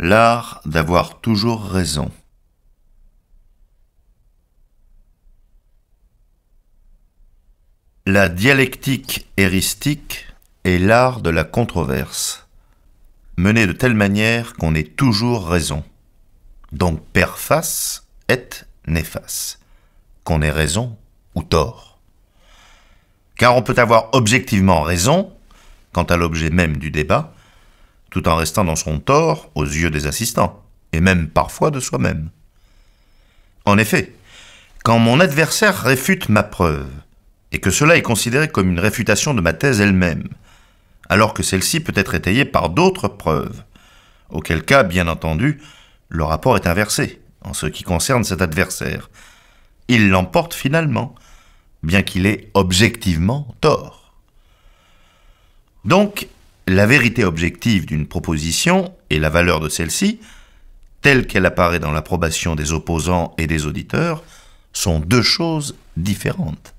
L'art d'avoir toujours raison. La dialectique héristique est l'art de la controverse, menée de telle manière qu'on ait toujours raison. Donc per face et nefas, qu'on ait raison ou tort. Car on peut avoir objectivement raison quant à l'objet même du débat, tout en restant dans son tort aux yeux des assistants, et même parfois de soi-même. En effet, quand mon adversaire réfute ma preuve, et que cela est considéré comme une réfutation de ma thèse elle-même, alors que celle-ci peut être étayée par d'autres preuves, auquel cas, bien entendu, le rapport est inversé en ce qui concerne cet adversaire. Il l'emporte finalement, bien qu'il ait objectivement tort. Donc, la vérité objective d'une proposition et la valeur de celle-ci, telle qu'elle apparaît dans l'approbation des opposants et des auditeurs, sont deux choses différentes.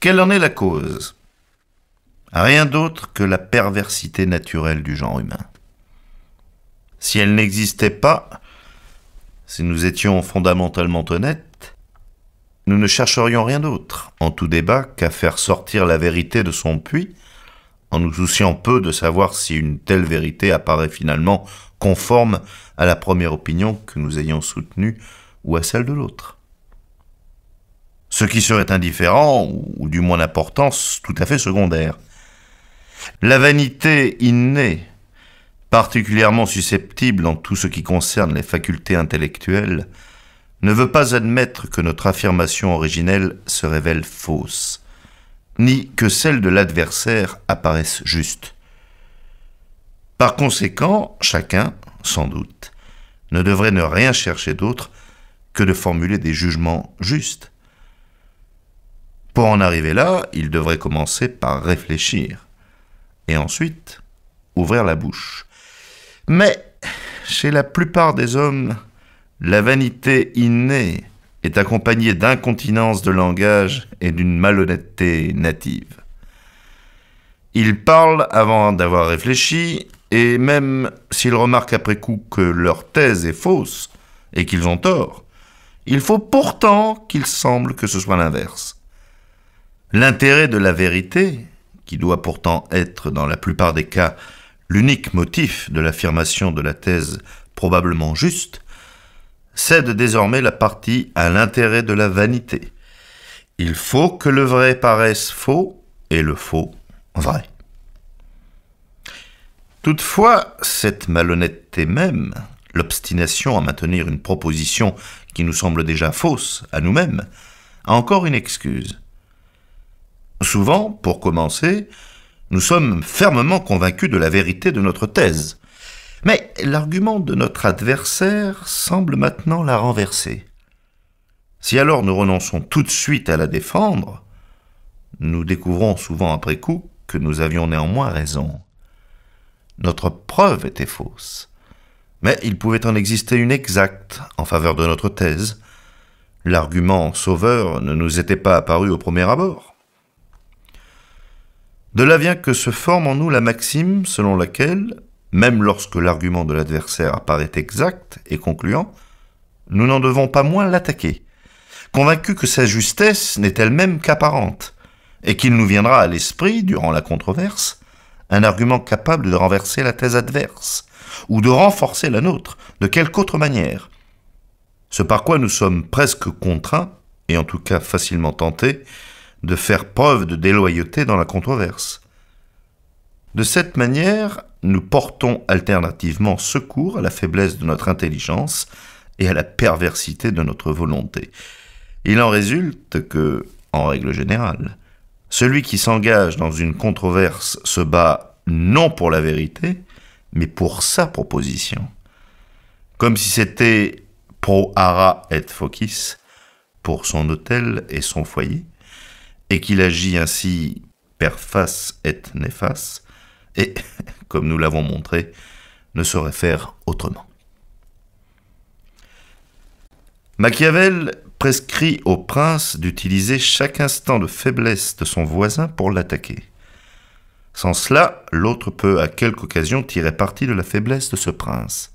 Quelle en est la cause Rien d'autre que la perversité naturelle du genre humain. Si elle n'existait pas, si nous étions fondamentalement honnêtes, nous ne chercherions rien d'autre, en tout débat, qu'à faire sortir la vérité de son puits, en nous souciant peu de savoir si une telle vérité apparaît finalement conforme à la première opinion que nous ayons soutenue ou à celle de l'autre. Ce qui serait indifférent, ou du moins d'importance tout à fait secondaire. La vanité innée, particulièrement susceptible en tout ce qui concerne les facultés intellectuelles, ne veut pas admettre que notre affirmation originelle se révèle fausse, ni que celle de l'adversaire apparaisse juste. Par conséquent, chacun, sans doute, ne devrait ne rien chercher d'autre que de formuler des jugements justes. Pour en arriver là, il devrait commencer par réfléchir, et ensuite ouvrir la bouche. Mais, chez la plupart des hommes, la vanité innée est accompagnée d'incontinence de langage et d'une malhonnêteté native. Ils parlent avant d'avoir réfléchi, et même s'ils remarquent après coup que leur thèse est fausse et qu'ils ont tort, il faut pourtant qu'il semble que ce soit l'inverse. L'intérêt de la vérité, qui doit pourtant être dans la plupart des cas l'unique motif de l'affirmation de la thèse probablement juste, cède désormais la partie à l'intérêt de la vanité. Il faut que le vrai paraisse faux et le faux vrai. Toutefois, cette malhonnêteté même, l'obstination à maintenir une proposition qui nous semble déjà fausse à nous-mêmes, a encore une excuse. Souvent, pour commencer, nous sommes fermement convaincus de la vérité de notre thèse, mais l'argument de notre adversaire semble maintenant la renverser. Si alors nous renonçons tout de suite à la défendre, nous découvrons souvent après coup que nous avions néanmoins raison. Notre preuve était fausse, mais il pouvait en exister une exacte en faveur de notre thèse. L'argument sauveur ne nous était pas apparu au premier abord. De là vient que se forme en nous la maxime selon laquelle même lorsque l'argument de l'adversaire apparaît exact et concluant, nous n'en devons pas moins l'attaquer, convaincus que sa justesse n'est elle-même qu'apparente, et qu'il nous viendra à l'esprit, durant la controverse, un argument capable de renverser la thèse adverse, ou de renforcer la nôtre de quelque autre manière. Ce par quoi nous sommes presque contraints, et en tout cas facilement tentés, de faire preuve de déloyauté dans la controverse. De cette manière, nous portons alternativement secours à la faiblesse de notre intelligence et à la perversité de notre volonté. Il en résulte que, en règle générale, celui qui s'engage dans une controverse se bat non pour la vérité, mais pour sa proposition. Comme si c'était pro ara et focis, pour son hôtel et son foyer, et qu'il agit ainsi per face et nefas, et comme nous l'avons montré, ne saurait faire autrement. Machiavel prescrit au prince d'utiliser chaque instant de faiblesse de son voisin pour l'attaquer. Sans cela, l'autre peut à quelque occasion tirer parti de la faiblesse de ce prince.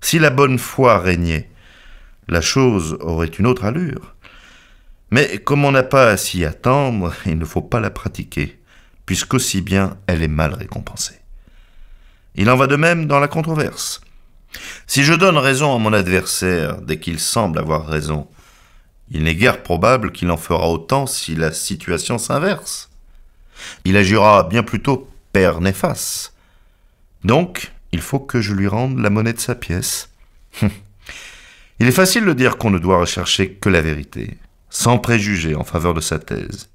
Si la bonne foi régnait, la chose aurait une autre allure. Mais comme on n'a pas à s'y attendre, il ne faut pas la pratiquer puisqu'aussi bien elle est mal récompensée. Il en va de même dans la controverse. Si je donne raison à mon adversaire dès qu'il semble avoir raison, il n'est guère probable qu'il en fera autant si la situation s'inverse. Il agira bien plutôt père néfaste. Donc, il faut que je lui rende la monnaie de sa pièce. il est facile de dire qu'on ne doit rechercher que la vérité, sans préjuger en faveur de sa thèse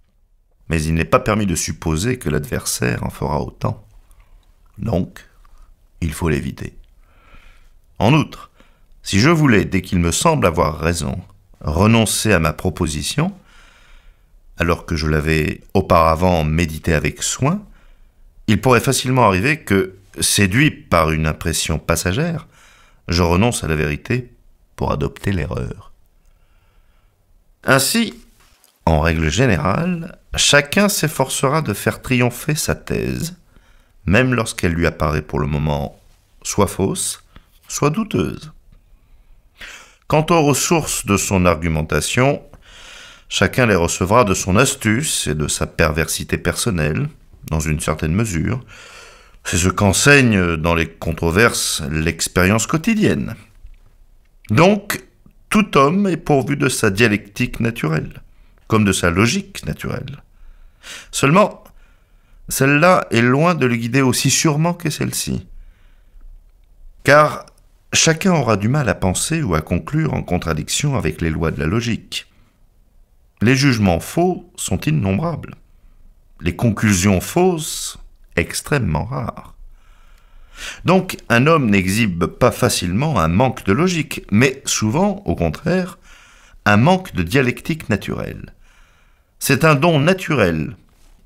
mais il n'est pas permis de supposer que l'adversaire en fera autant. Donc, il faut l'éviter. En outre, si je voulais, dès qu'il me semble avoir raison, renoncer à ma proposition, alors que je l'avais auparavant méditée avec soin, il pourrait facilement arriver que, séduit par une impression passagère, je renonce à la vérité pour adopter l'erreur. Ainsi, en règle générale, Chacun s'efforcera de faire triompher sa thèse, même lorsqu'elle lui apparaît pour le moment soit fausse, soit douteuse. Quant aux ressources de son argumentation, chacun les recevra de son astuce et de sa perversité personnelle, dans une certaine mesure. C'est ce qu'enseigne dans les controverses l'expérience quotidienne. Donc, tout homme est pourvu de sa dialectique naturelle comme de sa logique naturelle. Seulement, celle-là est loin de le guider aussi sûrement que celle-ci. Car chacun aura du mal à penser ou à conclure en contradiction avec les lois de la logique. Les jugements faux sont innombrables. Les conclusions fausses, extrêmement rares. Donc un homme n'exhibe pas facilement un manque de logique, mais souvent, au contraire, un manque de dialectique naturelle. C'est un don naturel,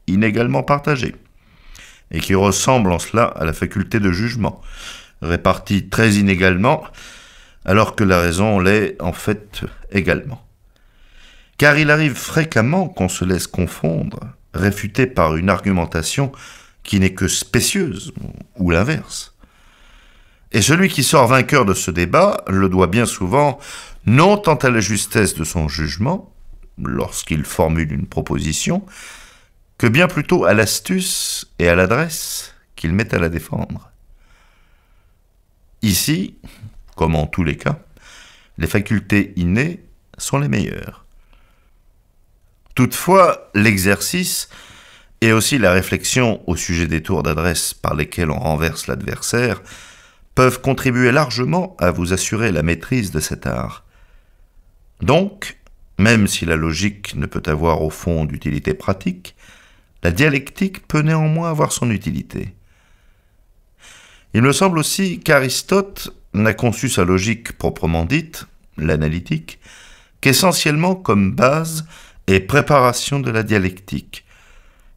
inégalement partagé, et qui ressemble en cela à la faculté de jugement, répartie très inégalement, alors que la raison l'est en fait également. Car il arrive fréquemment qu'on se laisse confondre, réfuté par une argumentation qui n'est que spécieuse, ou l'inverse. Et celui qui sort vainqueur de ce débat le doit bien souvent non tant à la justesse de son jugement, lorsqu'il formule une proposition, que bien plutôt à l'astuce et à l'adresse qu'il met à la défendre. Ici, comme en tous les cas, les facultés innées sont les meilleures. Toutefois, l'exercice et aussi la réflexion au sujet des tours d'adresse par lesquels on renverse l'adversaire peuvent contribuer largement à vous assurer la maîtrise de cet art. Donc, même si la logique ne peut avoir au fond d'utilité pratique, la dialectique peut néanmoins avoir son utilité. Il me semble aussi qu'Aristote n'a conçu sa logique proprement dite, l'analytique, qu'essentiellement comme base et préparation de la dialectique,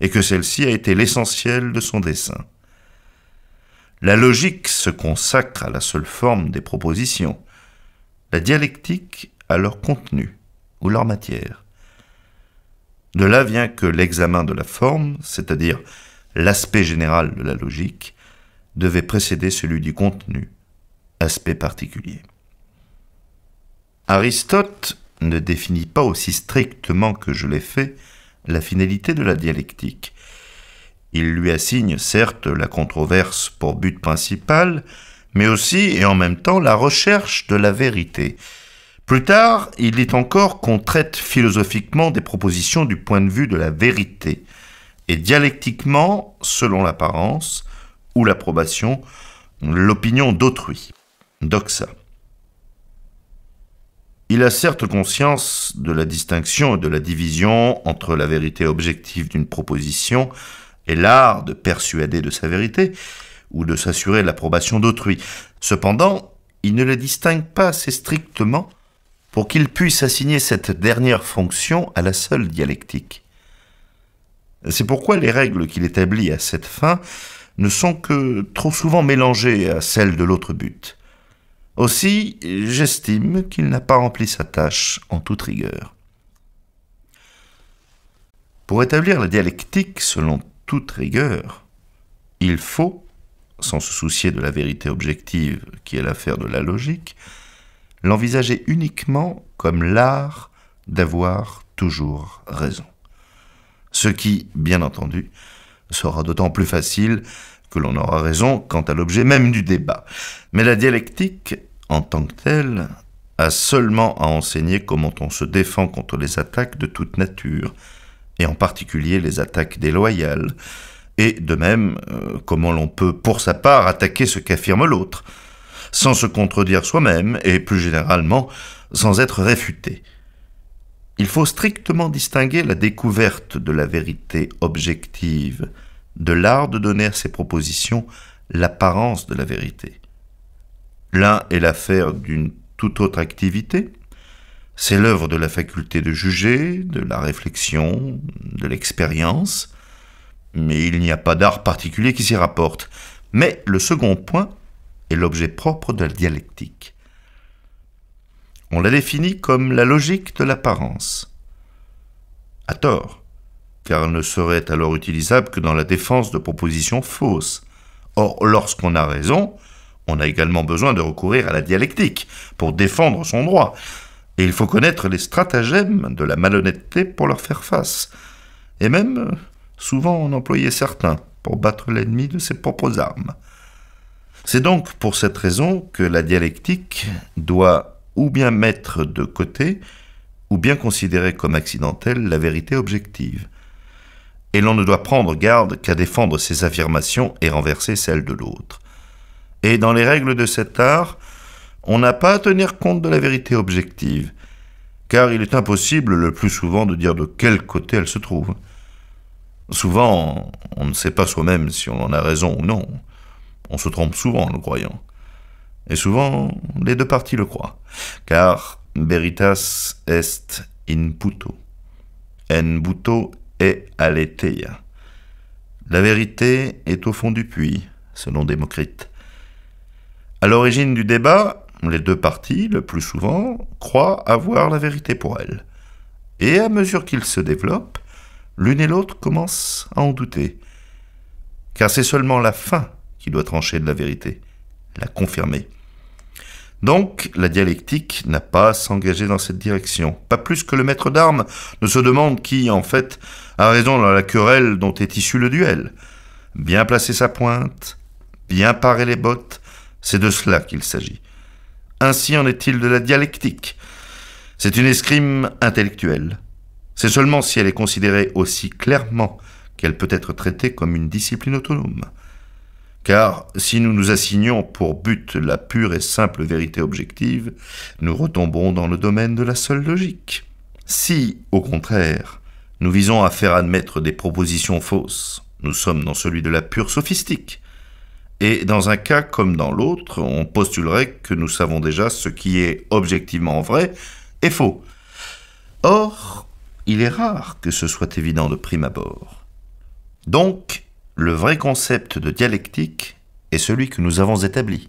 et que celle-ci a été l'essentiel de son dessein. La logique se consacre à la seule forme des propositions. La dialectique à leur contenu ou leur matière. De là vient que l'examen de la forme, c'est-à-dire l'aspect général de la logique, devait précéder celui du contenu, aspect particulier. Aristote ne définit pas aussi strictement que je l'ai fait la finalité de la dialectique. Il lui assigne certes la controverse pour but principal, mais aussi et en même temps la recherche de la vérité, plus tard, il dit encore qu'on traite philosophiquement des propositions du point de vue de la vérité, et dialectiquement, selon l'apparence ou l'approbation, l'opinion d'autrui, doxa. Il a certes conscience de la distinction et de la division entre la vérité objective d'une proposition et l'art de persuader de sa vérité ou de s'assurer l'approbation d'autrui. Cependant, il ne les distingue pas assez strictement pour qu'il puisse assigner cette dernière fonction à la seule dialectique. C'est pourquoi les règles qu'il établit à cette fin ne sont que trop souvent mélangées à celles de l'autre but. Aussi, j'estime qu'il n'a pas rempli sa tâche en toute rigueur. Pour établir la dialectique selon toute rigueur, il faut, sans se soucier de la vérité objective qui est l'affaire de la logique, l'envisager uniquement comme l'art d'avoir toujours raison. Ce qui, bien entendu, sera d'autant plus facile que l'on aura raison quant à l'objet même du débat. Mais la dialectique, en tant que telle, a seulement à enseigner comment on se défend contre les attaques de toute nature, et en particulier les attaques déloyales, et de même euh, comment l'on peut pour sa part attaquer ce qu'affirme l'autre sans se contredire soi-même et plus généralement sans être réfuté. Il faut strictement distinguer la découverte de la vérité objective de l'art de donner à ses propositions l'apparence de la vérité. L'un est l'affaire d'une toute autre activité, c'est l'œuvre de la faculté de juger, de la réflexion, de l'expérience, mais il n'y a pas d'art particulier qui s'y rapporte. Mais le second point est l'objet propre de la dialectique. On la définit comme la logique de l'apparence. À tort, car elle ne serait alors utilisable que dans la défense de propositions fausses. Or, lorsqu'on a raison, on a également besoin de recourir à la dialectique pour défendre son droit, et il faut connaître les stratagèmes de la malhonnêteté pour leur faire face, et même souvent on employait certains pour battre l'ennemi de ses propres armes. C'est donc pour cette raison que la dialectique doit ou bien mettre de côté, ou bien considérer comme accidentelle la vérité objective. Et l'on ne doit prendre garde qu'à défendre ses affirmations et renverser celles de l'autre. Et dans les règles de cet art, on n'a pas à tenir compte de la vérité objective, car il est impossible le plus souvent de dire de quel côté elle se trouve. Souvent, on ne sait pas soi-même si on en a raison ou non. On se trompe souvent en le croyant. Et souvent, les deux parties le croient. Car veritas est in puto. En buto est aletheia. La vérité est au fond du puits, selon Démocrite. À l'origine du débat, les deux parties, le plus souvent, croient avoir la vérité pour elles. Et à mesure qu'ils se développent, l'une et l'autre commencent à en douter. Car c'est seulement la fin qui doit trancher de la vérité, la confirmer. Donc, la dialectique n'a pas à s'engager dans cette direction, pas plus que le maître d'armes ne se demande qui, en fait, a raison dans la querelle dont est issu le duel. Bien placer sa pointe, bien parer les bottes, c'est de cela qu'il s'agit. Ainsi en est-il de la dialectique. C'est une escrime intellectuelle. C'est seulement si elle est considérée aussi clairement qu'elle peut être traitée comme une discipline autonome. Car si nous nous assignons pour but la pure et simple vérité objective, nous retombons dans le domaine de la seule logique. Si, au contraire, nous visons à faire admettre des propositions fausses, nous sommes dans celui de la pure sophistique. Et dans un cas comme dans l'autre, on postulerait que nous savons déjà ce qui est objectivement vrai et faux. Or, il est rare que ce soit évident de prime abord. Donc, le vrai concept de dialectique est celui que nous avons établi,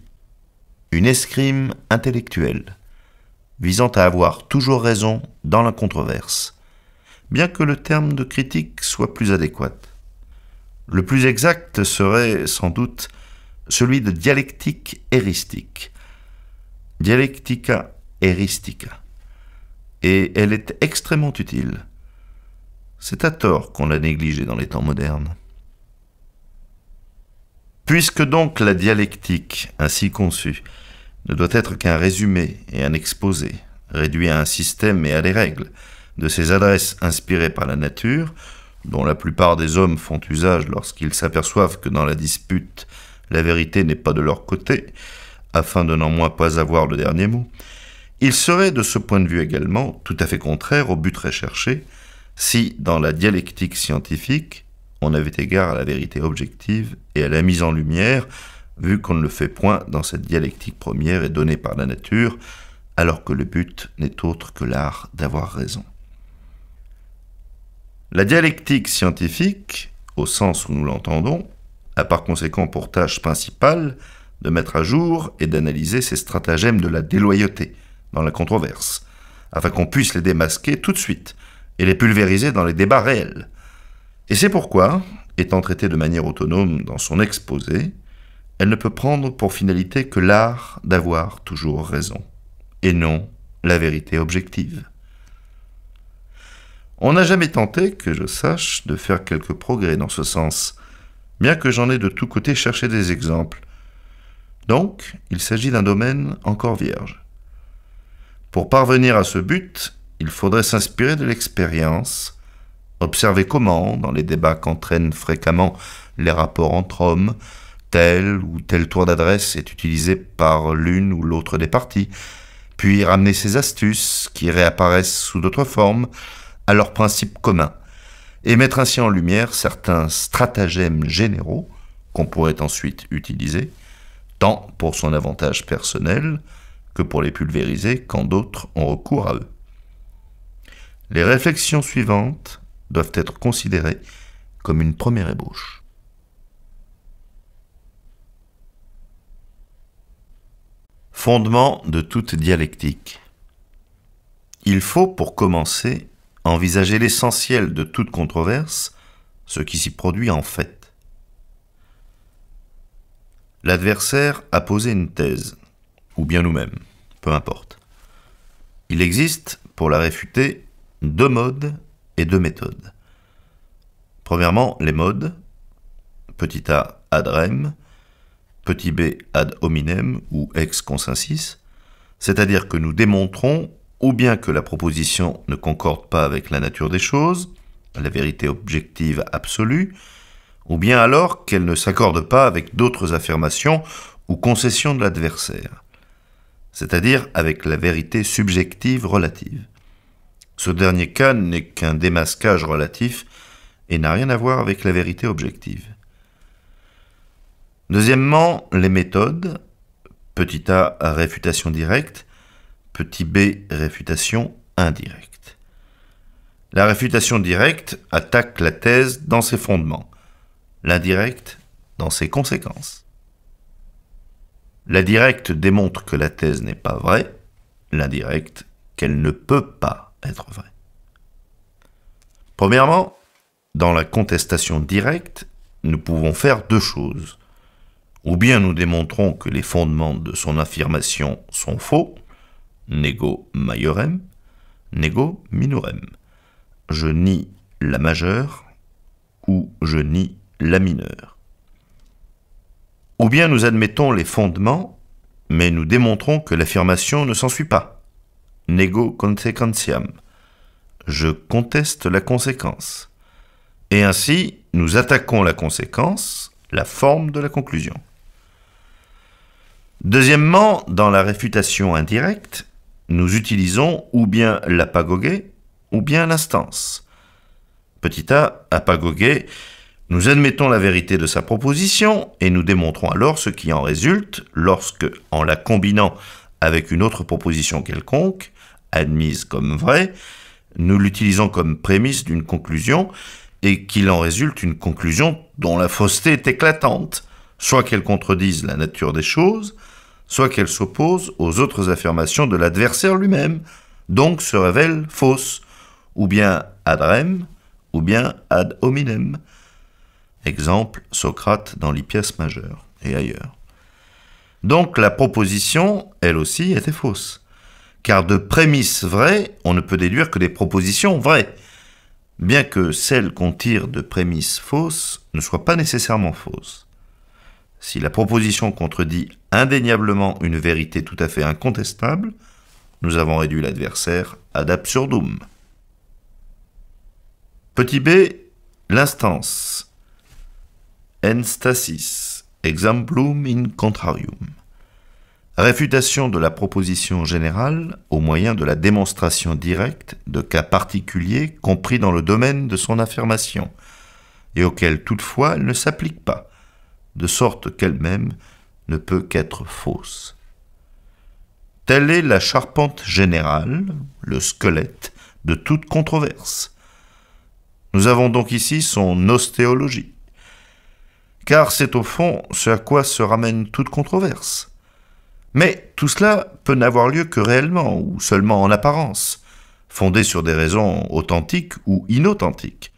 une escrime intellectuelle, visant à avoir toujours raison dans la controverse, bien que le terme de critique soit plus adéquat. Le plus exact serait sans doute celui de dialectique héristique, dialectica héristica, et elle est extrêmement utile. C'est à tort qu'on l'a négligée dans les temps modernes. Puisque donc la dialectique, ainsi conçue, ne doit être qu'un résumé et un exposé, réduit à un système et à des règles, de ces adresses inspirées par la nature, dont la plupart des hommes font usage lorsqu'ils s'aperçoivent que dans la dispute la vérité n'est pas de leur côté, afin de n'en pas avoir le dernier mot, il serait de ce point de vue également tout à fait contraire au but recherché si, dans la dialectique scientifique, on avait égard à la vérité objective et à la mise en lumière, vu qu'on ne le fait point dans cette dialectique première et donnée par la nature, alors que le but n'est autre que l'art d'avoir raison. La dialectique scientifique, au sens où nous l'entendons, a par conséquent pour tâche principale de mettre à jour et d'analyser ces stratagèmes de la déloyauté dans la controverse, afin qu'on puisse les démasquer tout de suite et les pulvériser dans les débats réels. Et c'est pourquoi, étant traitée de manière autonome dans son exposé, elle ne peut prendre pour finalité que l'art d'avoir toujours raison, et non la vérité objective. On n'a jamais tenté, que je sache, de faire quelques progrès dans ce sens, bien que j'en ai de tous côtés cherché des exemples. Donc, il s'agit d'un domaine encore vierge. Pour parvenir à ce but, il faudrait s'inspirer de l'expérience, observer comment, dans les débats qu'entraînent fréquemment les rapports entre hommes, tel ou tel tour d'adresse est utilisé par l'une ou l'autre des parties, puis ramener ces astuces qui réapparaissent sous d'autres formes à leurs principes communs, et mettre ainsi en lumière certains stratagèmes généraux qu'on pourrait ensuite utiliser, tant pour son avantage personnel que pour les pulvériser quand d'autres ont recours à eux. Les réflexions suivantes doivent être considérés comme une première ébauche. Fondement de toute dialectique. Il faut, pour commencer, envisager l'essentiel de toute controverse, ce qui s'y produit en fait. L'adversaire a posé une thèse, ou bien nous-mêmes, peu importe. Il existe, pour la réfuter, deux modes et deux méthodes. Premièrement, les modes, petit a ad rem, petit b ad hominem ou ex consensus, c'est-à-dire que nous démontrons ou bien que la proposition ne concorde pas avec la nature des choses, la vérité objective absolue, ou bien alors qu'elle ne s'accorde pas avec d'autres affirmations ou concessions de l'adversaire, c'est-à-dire avec la vérité subjective relative. Ce dernier cas n'est qu'un démasquage relatif et n'a rien à voir avec la vérité objective. Deuxièmement, les méthodes, petit a réfutation directe, petit b réfutation indirecte. La réfutation directe attaque la thèse dans ses fondements, l'indirecte dans ses conséquences. La directe démontre que la thèse n'est pas vraie, l'indirecte qu'elle ne peut pas être vrai Premièrement, dans la contestation directe, nous pouvons faire deux choses. Ou bien nous démontrons que les fondements de son affirmation sont faux, nego majorem, nego minorem. Je nie la majeure ou je nie la mineure. Ou bien nous admettons les fondements, mais nous démontrons que l'affirmation ne s'ensuit pas nego consequentiam. Je conteste la conséquence. Et ainsi, nous attaquons la conséquence, la forme de la conclusion. Deuxièmement, dans la réfutation indirecte, nous utilisons ou bien l'apagogé ou bien l'instance. Petit a, apagogé, nous admettons la vérité de sa proposition et nous démontrons alors ce qui en résulte lorsque, en la combinant avec une autre proposition quelconque, admise comme vraie, nous l'utilisons comme prémisse d'une conclusion et qu'il en résulte une conclusion dont la fausseté est éclatante, soit qu'elle contredise la nature des choses, soit qu'elle s'oppose aux autres affirmations de l'adversaire lui-même, donc se révèle fausse, ou bien ad rem, ou bien ad hominem. Exemple Socrate dans pièces majeures et ailleurs. Donc la proposition, elle aussi, était fausse. Car de prémices vraies, on ne peut déduire que des propositions vraies, bien que celles qu'on tire de prémices fausses ne soient pas nécessairement fausses. Si la proposition contredit indéniablement une vérité tout à fait incontestable, nous avons réduit l'adversaire à absurdum. Petit b, l'instance. N stasis. Exemplum in contrarium. Réfutation de la proposition générale au moyen de la démonstration directe de cas particuliers compris dans le domaine de son affirmation, et auxquels toutefois elle ne s'applique pas, de sorte qu'elle-même ne peut qu'être fausse. Telle est la charpente générale, le squelette de toute controverse. Nous avons donc ici son ostéologie car c'est au fond ce à quoi se ramène toute controverse. Mais tout cela peut n'avoir lieu que réellement ou seulement en apparence, fondé sur des raisons authentiques ou inauthentiques.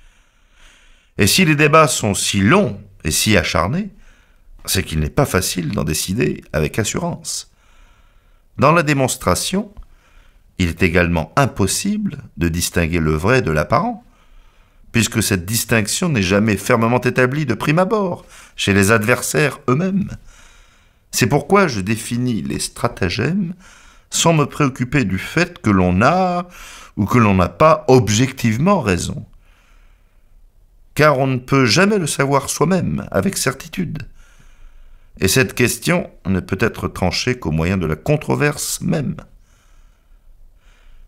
Et si les débats sont si longs et si acharnés, c'est qu'il n'est pas facile d'en décider avec assurance. Dans la démonstration, il est également impossible de distinguer le vrai de l'apparent, puisque cette distinction n'est jamais fermement établie de prime abord chez les adversaires eux-mêmes. C'est pourquoi je définis les stratagèmes sans me préoccuper du fait que l'on a ou que l'on n'a pas objectivement raison. Car on ne peut jamais le savoir soi-même avec certitude. Et cette question ne peut être tranchée qu'au moyen de la controverse même.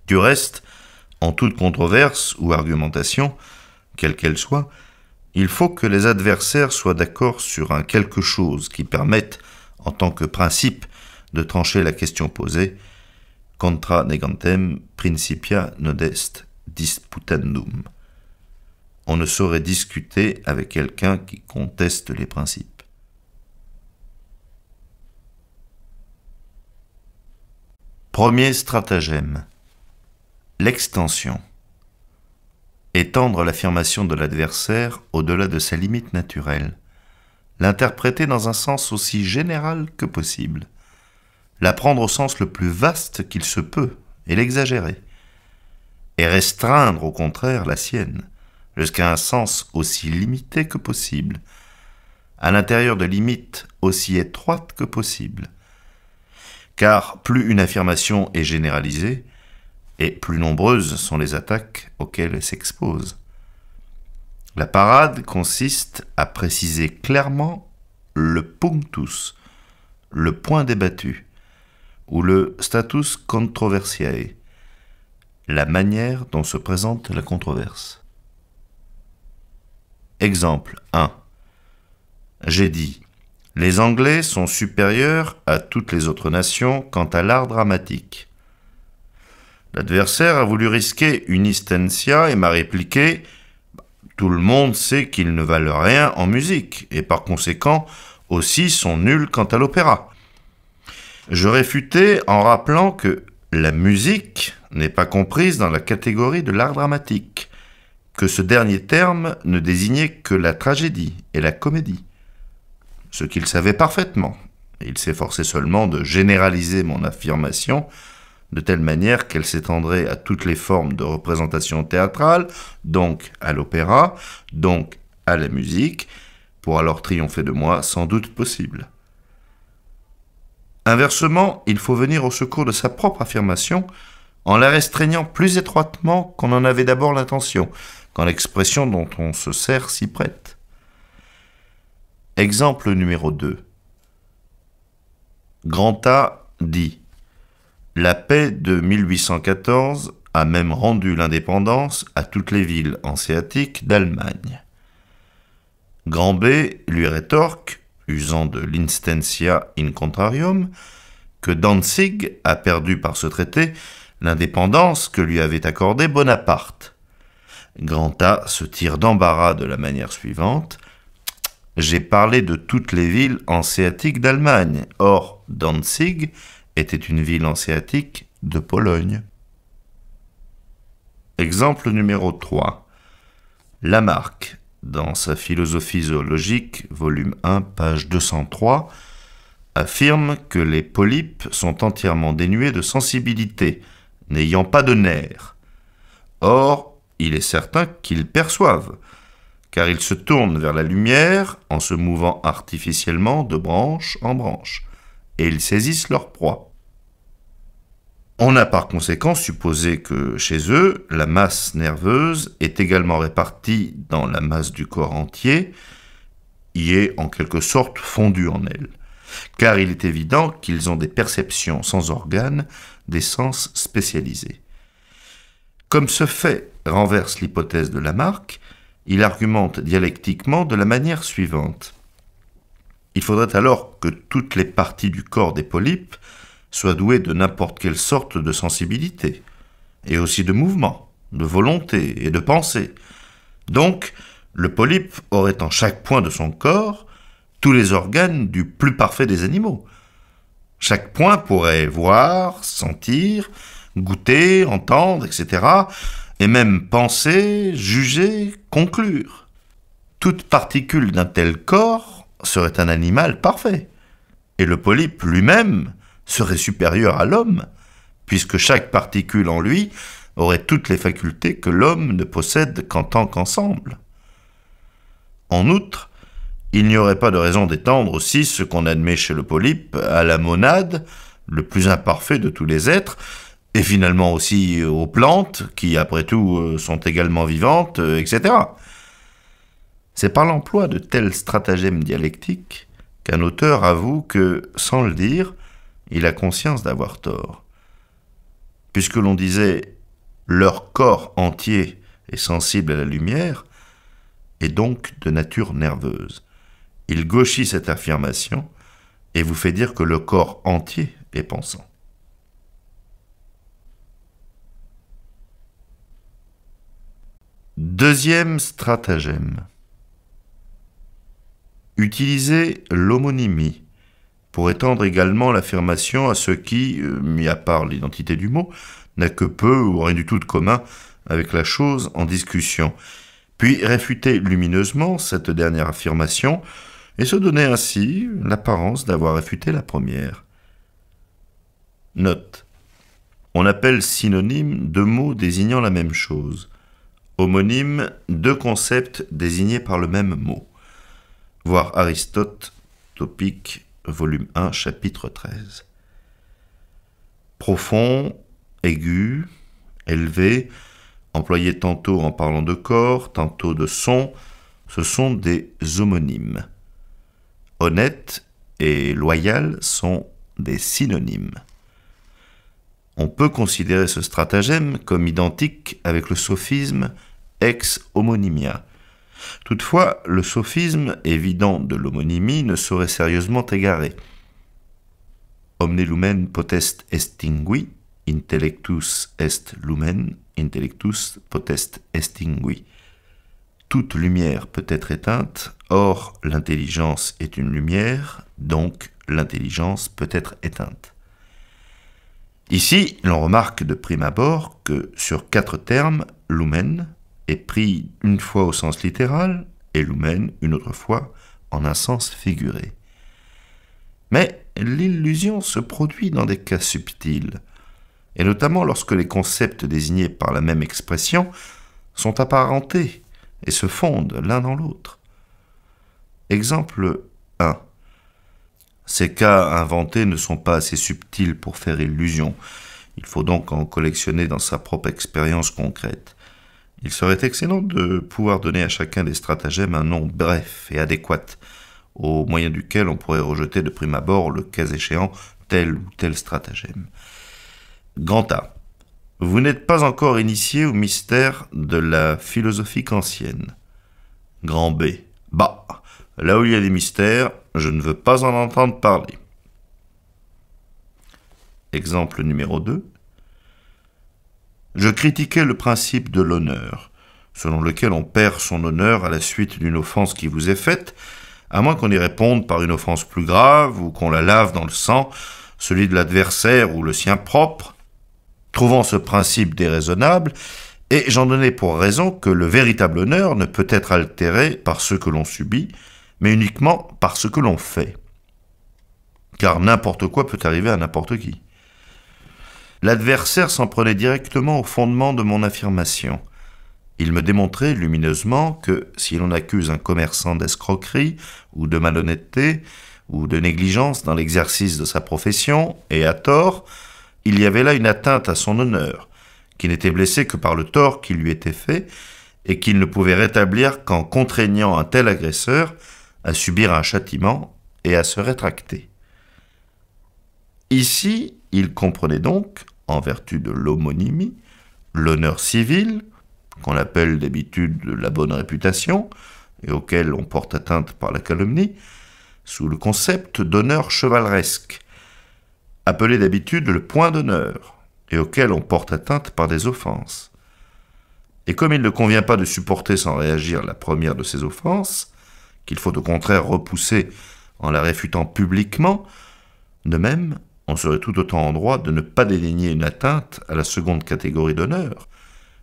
Du reste, en toute controverse ou argumentation, quelle qu'elle soit, il faut que les adversaires soient d'accord sur un quelque chose qui permette, en tant que principe, de trancher la question posée contra negantem principia nodest disputandum. On ne saurait discuter avec quelqu'un qui conteste les principes. Premier stratagème. L'extension étendre l'affirmation de l'adversaire au-delà de sa limite naturelle, l'interpréter dans un sens aussi général que possible, la prendre au sens le plus vaste qu'il se peut et l'exagérer, et restreindre au contraire la sienne jusqu'à un sens aussi limité que possible, à l'intérieur de limites aussi étroites que possible. Car plus une affirmation est généralisée, et plus nombreuses sont les attaques auxquelles elle s'expose. La parade consiste à préciser clairement le punctus, le point débattu, ou le status controversiae, la manière dont se présente la controverse. Exemple 1. J'ai dit Les Anglais sont supérieurs à toutes les autres nations quant à l'art dramatique. L'adversaire a voulu risquer une istentia et m'a répliqué Tout le monde sait qu'ils ne valent rien en musique, et par conséquent aussi sont nuls quant à l'opéra. Je réfutais en rappelant que la musique n'est pas comprise dans la catégorie de l'art dramatique, que ce dernier terme ne désignait que la tragédie et la comédie, ce qu'il savait parfaitement. Il s'efforçait seulement de généraliser mon affirmation de telle manière qu'elle s'étendrait à toutes les formes de représentation théâtrale, donc à l'opéra, donc à la musique, pour alors triompher de moi sans doute possible. Inversement, il faut venir au secours de sa propre affirmation en la restreignant plus étroitement qu'on en avait d'abord l'intention, quand l'expression dont on se sert s'y prête. Exemple numéro 2. A dit la paix de 1814 a même rendu l'indépendance à toutes les villes hanséatiques d'Allemagne. Grand B lui rétorque, usant de l'instentia in contrarium, que Danzig a perdu par ce traité l'indépendance que lui avait accordée Bonaparte. Grand A se tire d'embarras de la manière suivante. J'ai parlé de toutes les villes hanséatiques d'Allemagne. Or, Danzig était une ville anséatique de Pologne. Exemple numéro 3. Lamarck, dans sa philosophie zoologique, volume 1, page 203, affirme que les polypes sont entièrement dénués de sensibilité, n'ayant pas de nerfs. Or, il est certain qu'ils perçoivent, car ils se tournent vers la lumière en se mouvant artificiellement de branche en branche et ils saisissent leur proie. On a par conséquent supposé que chez eux, la masse nerveuse est également répartie dans la masse du corps entier, y est en quelque sorte fondue en elle, car il est évident qu'ils ont des perceptions sans organes, des sens spécialisés. Comme ce fait renverse l'hypothèse de Lamarck, il argumente dialectiquement de la manière suivante. Il faudrait alors que toutes les parties du corps des polypes soient douées de n'importe quelle sorte de sensibilité, et aussi de mouvement, de volonté et de pensée. Donc, le polype aurait en chaque point de son corps tous les organes du plus parfait des animaux. Chaque point pourrait voir, sentir, goûter, entendre, etc., et même penser, juger, conclure. Toute particule d'un tel corps serait un animal parfait, et le polype lui-même serait supérieur à l'homme, puisque chaque particule en lui aurait toutes les facultés que l'homme ne possède qu'en tant qu'ensemble. En outre, il n'y aurait pas de raison d'étendre aussi ce qu'on admet chez le polype à la monade, le plus imparfait de tous les êtres, et finalement aussi aux plantes, qui après tout euh, sont également vivantes, euh, etc. C'est par l'emploi de tels stratagèmes dialectiques qu'un auteur avoue que, sans le dire, il a conscience d'avoir tort. Puisque l'on disait leur corps entier est sensible à la lumière, et donc de nature nerveuse. Il gauchit cette affirmation et vous fait dire que le corps entier est pensant. Deuxième stratagème. Utiliser l'homonymie pour étendre également l'affirmation à ce qui, euh, mis à part l'identité du mot, n'a que peu ou rien du tout de commun avec la chose en discussion, puis réfuter lumineusement cette dernière affirmation et se donner ainsi l'apparence d'avoir réfuté la première. Note. On appelle synonyme deux mots désignant la même chose. Homonyme, deux concepts désignés par le même mot. Voir Aristote, topique, volume 1, chapitre 13. Profond, aigu, élevé, employé tantôt en parlant de corps, tantôt de son, ce sont des homonymes. Honnête et loyal sont des synonymes. On peut considérer ce stratagème comme identique avec le sophisme ex homonymia, Toutefois, le sophisme évident de l'homonymie ne saurait sérieusement égarer. Omne lumen potest estingui, intellectus est lumen, intellectus potest estingui. Toute lumière peut être éteinte, or l'intelligence est une lumière, donc l'intelligence peut être éteinte. Ici, l'on remarque de prime abord que sur quatre termes, lumen, est pris une fois au sens littéral et l'humaine une autre fois en un sens figuré. Mais l'illusion se produit dans des cas subtils, et notamment lorsque les concepts désignés par la même expression sont apparentés et se fondent l'un dans l'autre. Exemple 1. Ces cas inventés ne sont pas assez subtils pour faire illusion. Il faut donc en collectionner dans sa propre expérience concrète. Il serait excellent de pouvoir donner à chacun des stratagèmes un nom bref et adéquat, au moyen duquel on pourrait rejeter de prime abord, le cas échéant, tel ou tel stratagème. Grand A. Vous n'êtes pas encore initié au mystère de la philosophie ancienne. Grand B. Bah, là où il y a des mystères, je ne veux pas en entendre parler. Exemple numéro 2 je critiquais le principe de l'honneur, selon lequel on perd son honneur à la suite d'une offense qui vous est faite, à moins qu'on y réponde par une offense plus grave ou qu'on la lave dans le sang, celui de l'adversaire ou le sien propre, trouvant ce principe déraisonnable, et j'en donnais pour raison que le véritable honneur ne peut être altéré par ce que l'on subit, mais uniquement par ce que l'on fait. Car n'importe quoi peut arriver à n'importe qui. L'adversaire s'en prenait directement au fondement de mon affirmation. Il me démontrait lumineusement que si l'on accuse un commerçant d'escroquerie ou de malhonnêteté ou de négligence dans l'exercice de sa profession, et à tort, il y avait là une atteinte à son honneur, qui n'était blessé que par le tort qui lui était fait, et qu'il ne pouvait rétablir qu'en contraignant un tel agresseur à subir un châtiment et à se rétracter. Ici, il comprenait donc, en vertu de l'homonymie, l'honneur civil, qu'on appelle d'habitude la bonne réputation, et auquel on porte atteinte par la calomnie, sous le concept d'honneur chevaleresque, appelé d'habitude le point d'honneur, et auquel on porte atteinte par des offenses. Et comme il ne convient pas de supporter sans réagir la première de ces offenses, qu'il faut au contraire repousser en la réfutant publiquement, de même, on serait tout autant en droit de ne pas dédaigner une atteinte à la seconde catégorie d'honneur,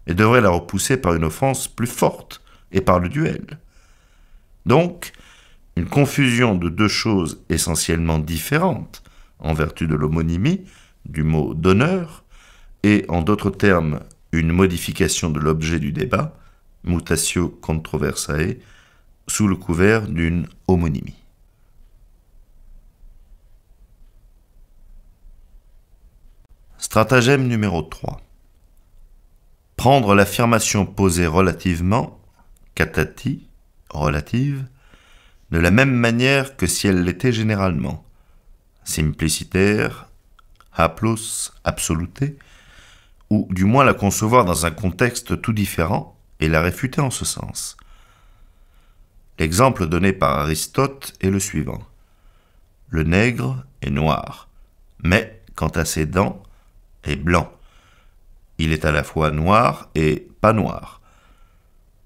et devrait la repousser par une offense plus forte et par le duel. Donc, une confusion de deux choses essentiellement différentes, en vertu de l'homonymie, du mot d'honneur, et en d'autres termes, une modification de l'objet du débat, mutatio controversae, sous le couvert d'une homonymie. Stratagème numéro 3. Prendre l'affirmation posée relativement, catati, relative, de la même manière que si elle l'était généralement, simplicitaire, haplos, absoluté, ou du moins la concevoir dans un contexte tout différent et la réfuter en ce sens. L'exemple donné par Aristote est le suivant. Le nègre est noir, mais quant à ses dents, est blanc. Il est à la fois noir et pas noir.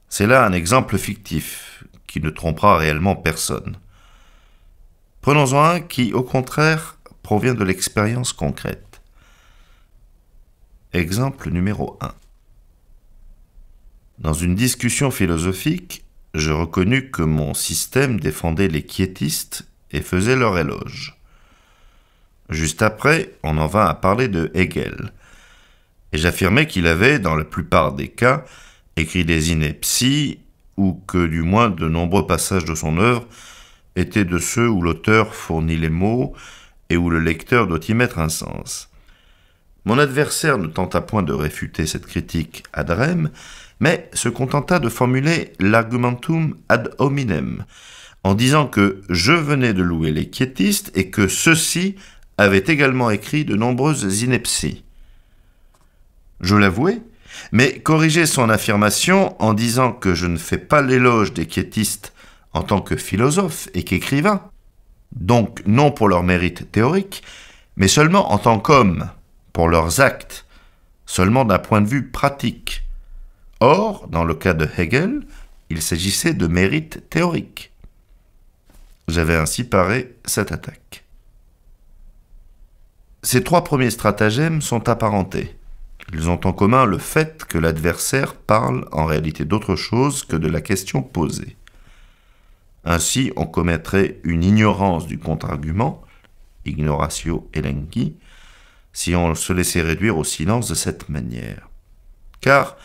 C'est là un exemple fictif qui ne trompera réellement personne. Prenons-en un qui, au contraire, provient de l'expérience concrète. Exemple numéro 1. Dans une discussion philosophique, je reconnus que mon système défendait les quiétistes et faisait leur éloge. Juste après, on en vint à parler de Hegel. Et j'affirmais qu'il avait, dans la plupart des cas, écrit des inepties, ou que du moins de nombreux passages de son œuvre étaient de ceux où l'auteur fournit les mots et où le lecteur doit y mettre un sens. Mon adversaire ne tenta point de réfuter cette critique ad rem, mais se contenta de formuler l'argumentum ad hominem, en disant que je venais de louer les quiétistes et que ceux-ci avait également écrit de nombreuses inepties. Je l'avouais, mais corriger son affirmation en disant que je ne fais pas l'éloge des quiétistes en tant que philosophe et qu'écrivain, donc non pour leur mérite théorique, mais seulement en tant qu'hommes, pour leurs actes, seulement d'un point de vue pratique. Or, dans le cas de Hegel, il s'agissait de mérite théorique. Vous avez ainsi paré cette attaque. Ces trois premiers stratagèmes sont apparentés. Ils ont en commun le fait que l'adversaire parle en réalité d'autre chose que de la question posée. Ainsi, on commettrait une ignorance du contre-argument, ignoratio elenchi, si on se laissait réduire au silence de cette manière. Car,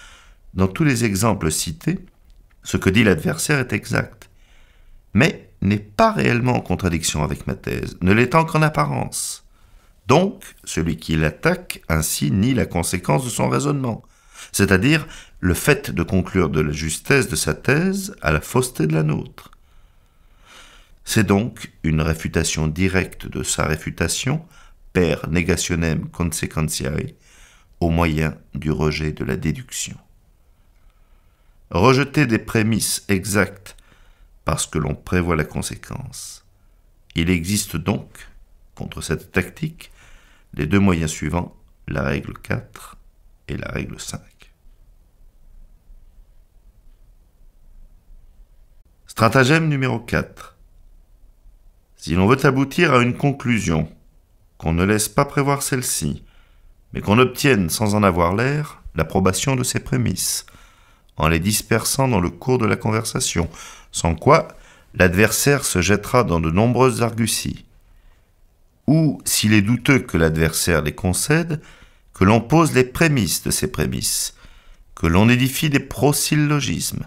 dans tous les exemples cités, ce que dit l'adversaire est exact, mais n'est pas réellement en contradiction avec ma thèse, ne l'étant qu'en apparence. Donc, celui qui l'attaque ainsi nie la conséquence de son raisonnement, c'est-à-dire le fait de conclure de la justesse de sa thèse à la fausseté de la nôtre. C'est donc une réfutation directe de sa réfutation, per negationem consequentiae, au moyen du rejet de la déduction. Rejeter des prémices exactes parce que l'on prévoit la conséquence. Il existe donc Contre cette tactique, les deux moyens suivants, la règle 4 et la règle 5. Stratagème numéro 4. Si l'on veut aboutir à une conclusion, qu'on ne laisse pas prévoir celle-ci, mais qu'on obtienne sans en avoir l'air l'approbation de ses prémices, en les dispersant dans le cours de la conversation, sans quoi l'adversaire se jettera dans de nombreuses arguties ou, s'il est douteux que l'adversaire les concède, que l'on pose les prémices de ces prémices, que l'on édifie des prosyllogismes,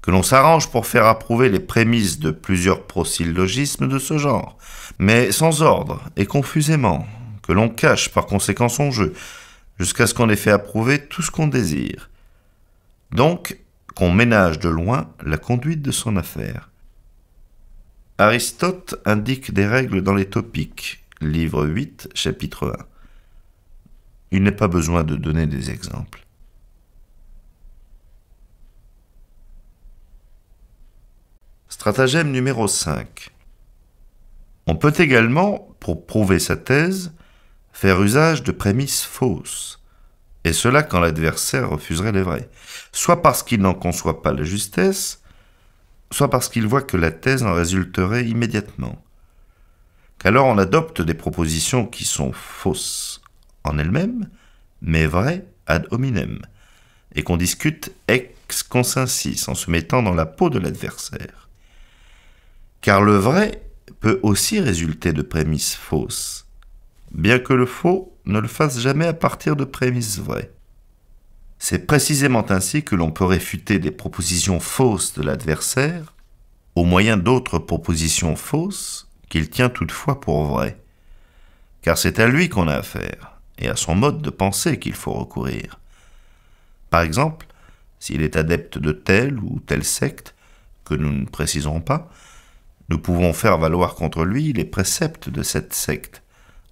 que l'on s'arrange pour faire approuver les prémices de plusieurs prosyllogismes de ce genre, mais sans ordre et confusément, que l'on cache par conséquent son jeu, jusqu'à ce qu'on ait fait approuver tout ce qu'on désire. Donc, qu'on ménage de loin la conduite de son affaire. Aristote indique des règles dans les topiques, livre 8, chapitre 1. Il n'est pas besoin de donner des exemples. Stratagème numéro 5. On peut également, pour prouver sa thèse, faire usage de prémices fausses, et cela quand l'adversaire refuserait les vraies, soit parce qu'il n'en conçoit pas la justesse, soit parce qu'il voit que la thèse en résulterait immédiatement. Qu'alors on adopte des propositions qui sont fausses en elles-mêmes, mais vraies ad hominem, et qu'on discute ex consensus en se mettant dans la peau de l'adversaire. Car le vrai peut aussi résulter de prémices fausses, bien que le faux ne le fasse jamais à partir de prémices vraies. C'est précisément ainsi que l'on peut réfuter des propositions fausses de l'adversaire au moyen d'autres propositions fausses qu'il tient toutefois pour vraies. Car c'est à lui qu'on a affaire, et à son mode de pensée qu'il faut recourir. Par exemple, s'il est adepte de telle ou telle secte, que nous ne précisons pas, nous pouvons faire valoir contre lui les préceptes de cette secte,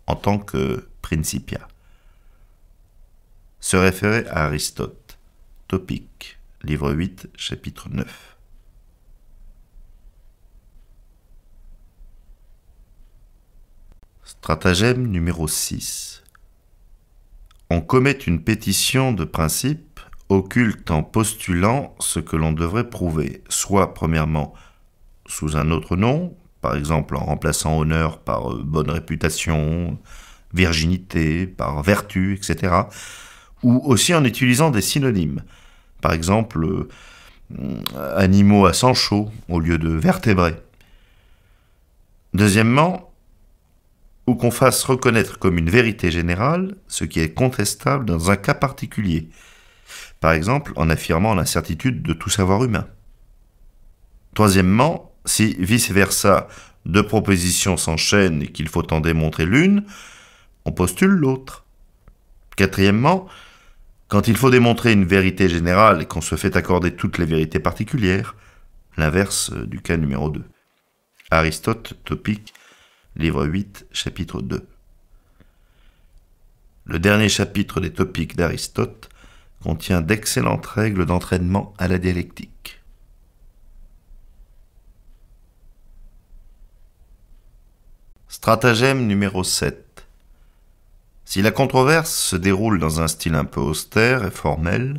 en tant que principia se référer à Aristote. Topique, livre 8, chapitre 9. Stratagème numéro 6. On commet une pétition de principe occulte en postulant ce que l'on devrait prouver, soit premièrement sous un autre nom, par exemple en remplaçant honneur par euh, bonne réputation, virginité, par vertu, etc., ou aussi en utilisant des synonymes. Par exemple, euh, animaux à sang chaud au lieu de vertébrés. Deuxièmement, ou qu'on fasse reconnaître comme une vérité générale ce qui est contestable dans un cas particulier, par exemple en affirmant l'incertitude de tout savoir humain. Troisièmement, si vice-versa deux propositions s'enchaînent et qu'il faut en démontrer l'une, on postule l'autre. Quatrièmement, quand il faut démontrer une vérité générale et qu'on se fait accorder toutes les vérités particulières, l'inverse euh, du cas numéro 2. Aristote, Topique, livre 8, chapitre 2. Le dernier chapitre des topiques d'Aristote contient d'excellentes règles d'entraînement à la dialectique. Stratagème numéro 7. Si la controverse se déroule dans un style un peu austère et formel,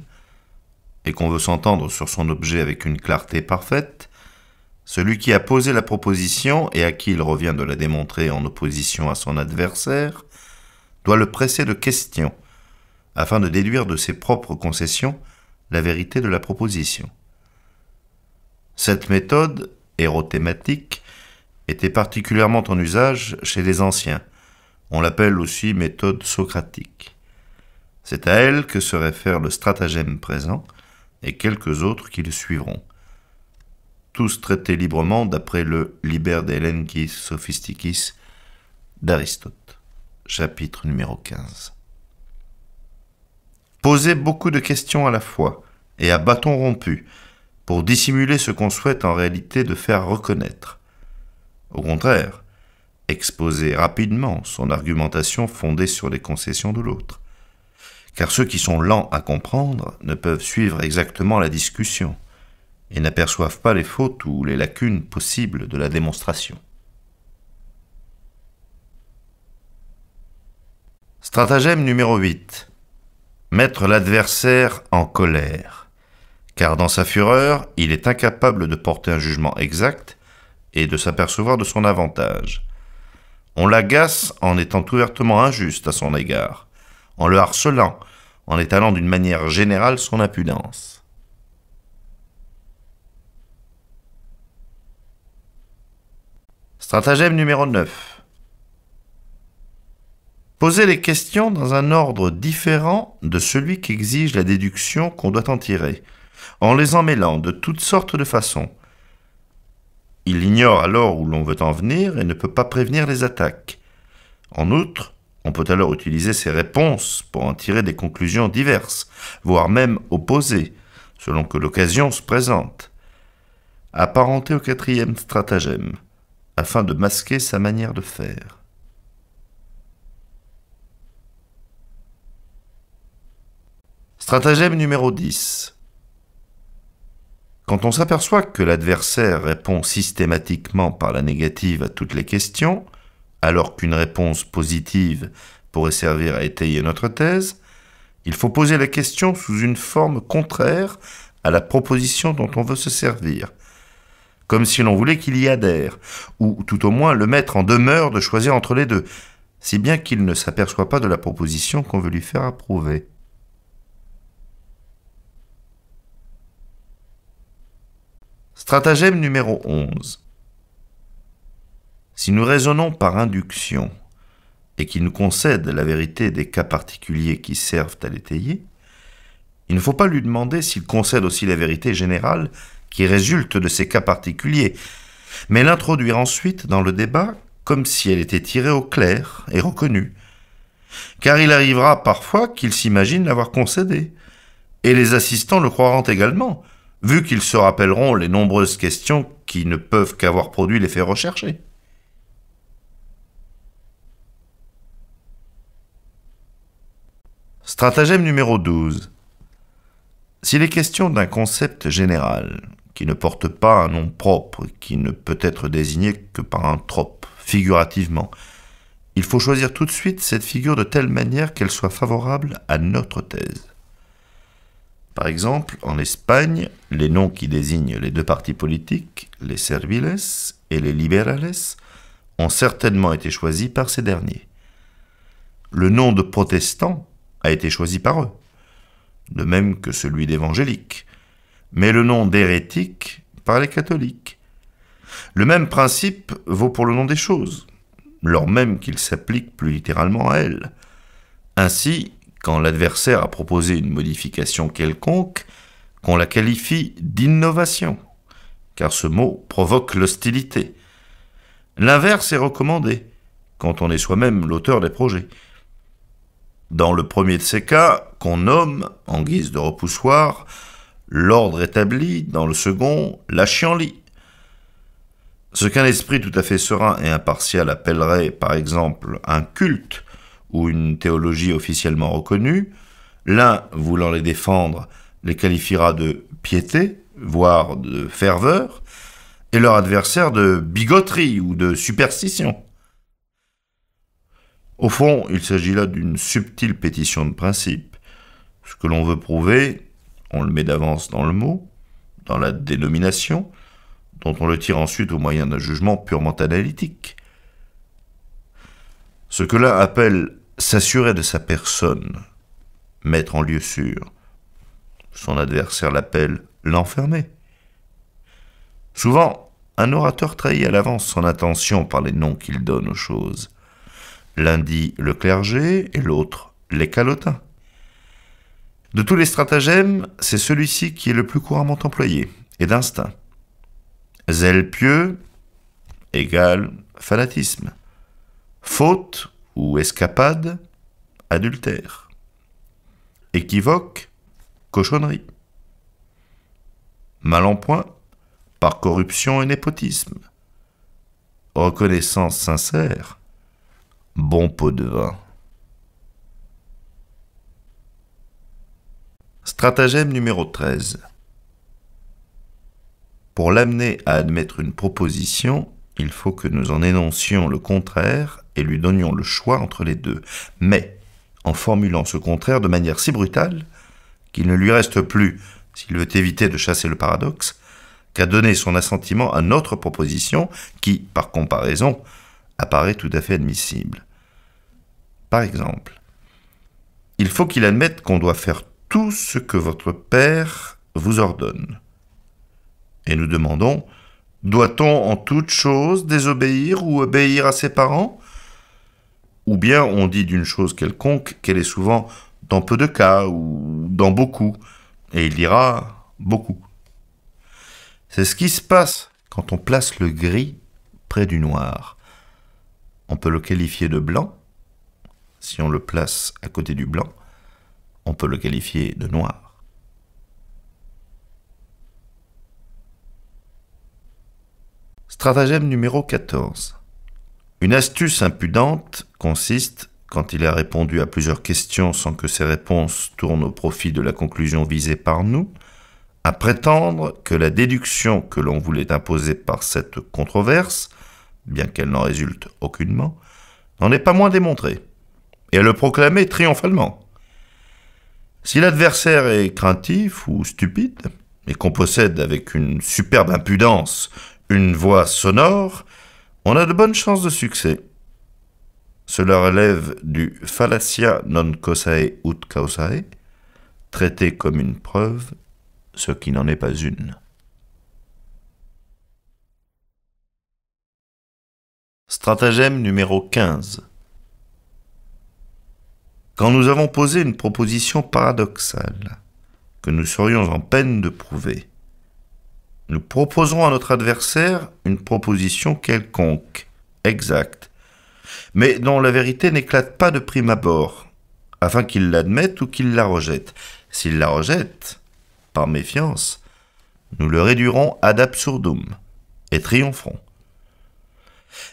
et qu'on veut s'entendre sur son objet avec une clarté parfaite, celui qui a posé la proposition et à qui il revient de la démontrer en opposition à son adversaire, doit le presser de questions, afin de déduire de ses propres concessions la vérité de la proposition. Cette méthode, érothématique, était particulièrement en usage chez les anciens, on l'appelle aussi méthode socratique. C'est à elle que se réfère le stratagème présent et quelques autres qui le suivront. Tous traités librement d'après le Liber de Sophisticis d'Aristote, chapitre numéro 15. Poser beaucoup de questions à la fois et à bâton rompu pour dissimuler ce qu'on souhaite en réalité de faire reconnaître. Au contraire, exposer rapidement son argumentation fondée sur les concessions de l'autre. Car ceux qui sont lents à comprendre ne peuvent suivre exactement la discussion et n'aperçoivent pas les fautes ou les lacunes possibles de la démonstration. Stratagème numéro 8. Mettre l'adversaire en colère. Car dans sa fureur, il est incapable de porter un jugement exact et de s'apercevoir de son avantage. On l'agace en étant ouvertement injuste à son égard, en le harcelant, en étalant d'une manière générale son impudence. Stratagème numéro 9. Poser les questions dans un ordre différent de celui qu'exige la déduction qu'on doit en tirer, en les emmêlant de toutes sortes de façons, il ignore alors où l'on veut en venir et ne peut pas prévenir les attaques. En outre, on peut alors utiliser ses réponses pour en tirer des conclusions diverses, voire même opposées, selon que l'occasion se présente. Apparenté au quatrième stratagème, afin de masquer sa manière de faire. Stratagème numéro 10. Quand on s'aperçoit que l'adversaire répond systématiquement par la négative à toutes les questions, alors qu'une réponse positive pourrait servir à étayer notre thèse, il faut poser la question sous une forme contraire à la proposition dont on veut se servir, comme si l'on voulait qu'il y adhère, ou tout au moins le mettre en demeure de choisir entre les deux, si bien qu'il ne s'aperçoit pas de la proposition qu'on veut lui faire approuver. Stratagème numéro 11. Si nous raisonnons par induction et qu'il nous concède la vérité des cas particuliers qui servent à l'étayer, il ne faut pas lui demander s'il concède aussi la vérité générale qui résulte de ces cas particuliers, mais l'introduire ensuite dans le débat comme si elle était tirée au clair et reconnue. Car il arrivera parfois qu'il s'imagine l'avoir concédée et les assistants le croiront également, vu qu'ils se rappelleront les nombreuses questions qui ne peuvent qu'avoir produit l'effet recherché. Stratagème numéro 12. S'il est question d'un concept général, qui ne porte pas un nom propre, qui ne peut être désigné que par un trope, figurativement, il faut choisir tout de suite cette figure de telle manière qu'elle soit favorable à notre thèse. Par exemple, en Espagne, les noms qui désignent les deux partis politiques, les serviles et les liberales, ont certainement été choisis par ces derniers. Le nom de protestant a été choisi par eux, de même que celui d'évangélique, mais le nom d'hérétique par les catholiques. Le même principe vaut pour le nom des choses, lors même qu'il s'applique plus littéralement à elles. Ainsi, quand l'adversaire a proposé une modification quelconque, qu'on la qualifie d'innovation, car ce mot provoque l'hostilité. L'inverse est recommandé, quand on est soi-même l'auteur des projets. Dans le premier de ces cas, qu'on nomme, en guise de repoussoir, l'ordre établi, dans le second, la chienlit. Ce qu'un esprit tout à fait serein et impartial appellerait, par exemple, un culte, ou une théologie officiellement reconnue, l'un voulant les défendre les qualifiera de piété, voire de ferveur, et leur adversaire de bigoterie ou de superstition. Au fond, il s'agit là d'une subtile pétition de principe. Ce que l'on veut prouver, on le met d'avance dans le mot, dans la dénomination, dont on le tire ensuite au moyen d'un jugement purement analytique. Ce que l'un appelle s'assurer de sa personne, mettre en lieu sûr. Son adversaire l'appelle l'enfermer. Souvent, un orateur trahit à l'avance son attention par les noms qu'il donne aux choses. L'un dit le clergé et l'autre les calotins. De tous les stratagèmes, c'est celui-ci qui est le plus couramment employé, et d'instinct. Zèle pieux égale fanatisme. Faute ou escapade, adultère. Équivoque, cochonnerie. Mal en point, par corruption et népotisme. Reconnaissance sincère, bon pot de vin. Stratagème numéro 13. Pour l'amener à admettre une proposition, il faut que nous en énoncions le contraire lui donnions le choix entre les deux, mais en formulant ce contraire de manière si brutale qu'il ne lui reste plus, s'il veut éviter de chasser le paradoxe, qu'à donner son assentiment à notre proposition qui, par comparaison, apparaît tout à fait admissible. Par exemple, il faut qu'il admette qu'on doit faire tout ce que votre Père vous ordonne. Et nous demandons, doit-on en toute chose désobéir ou obéir à ses parents ou bien on dit d'une chose quelconque qu'elle est souvent dans peu de cas ou dans beaucoup, et il dira beaucoup. C'est ce qui se passe quand on place le gris près du noir. On peut le qualifier de blanc, si on le place à côté du blanc, on peut le qualifier de noir. Stratagème numéro 14. Une astuce impudente consiste, quand il a répondu à plusieurs questions sans que ses réponses tournent au profit de la conclusion visée par nous, à prétendre que la déduction que l'on voulait imposer par cette controverse, bien qu'elle n'en résulte aucunement, n'en est pas moins démontrée, et à le proclamer triomphalement. Si l'adversaire est craintif ou stupide, et qu'on possède avec une superbe impudence une voix sonore, on a de bonnes chances de succès. Cela relève du fallacia non causae ut causae, traité comme une preuve, ce qui n'en est pas une. Stratagème numéro 15 Quand nous avons posé une proposition paradoxale, que nous serions en peine de prouver, nous proposons à notre adversaire une proposition quelconque, exacte, mais dont la vérité n'éclate pas de prime abord, afin qu'il l'admette ou qu'il la rejette. S'il la rejette, par méfiance, nous le réduirons ad absurdum et triompherons.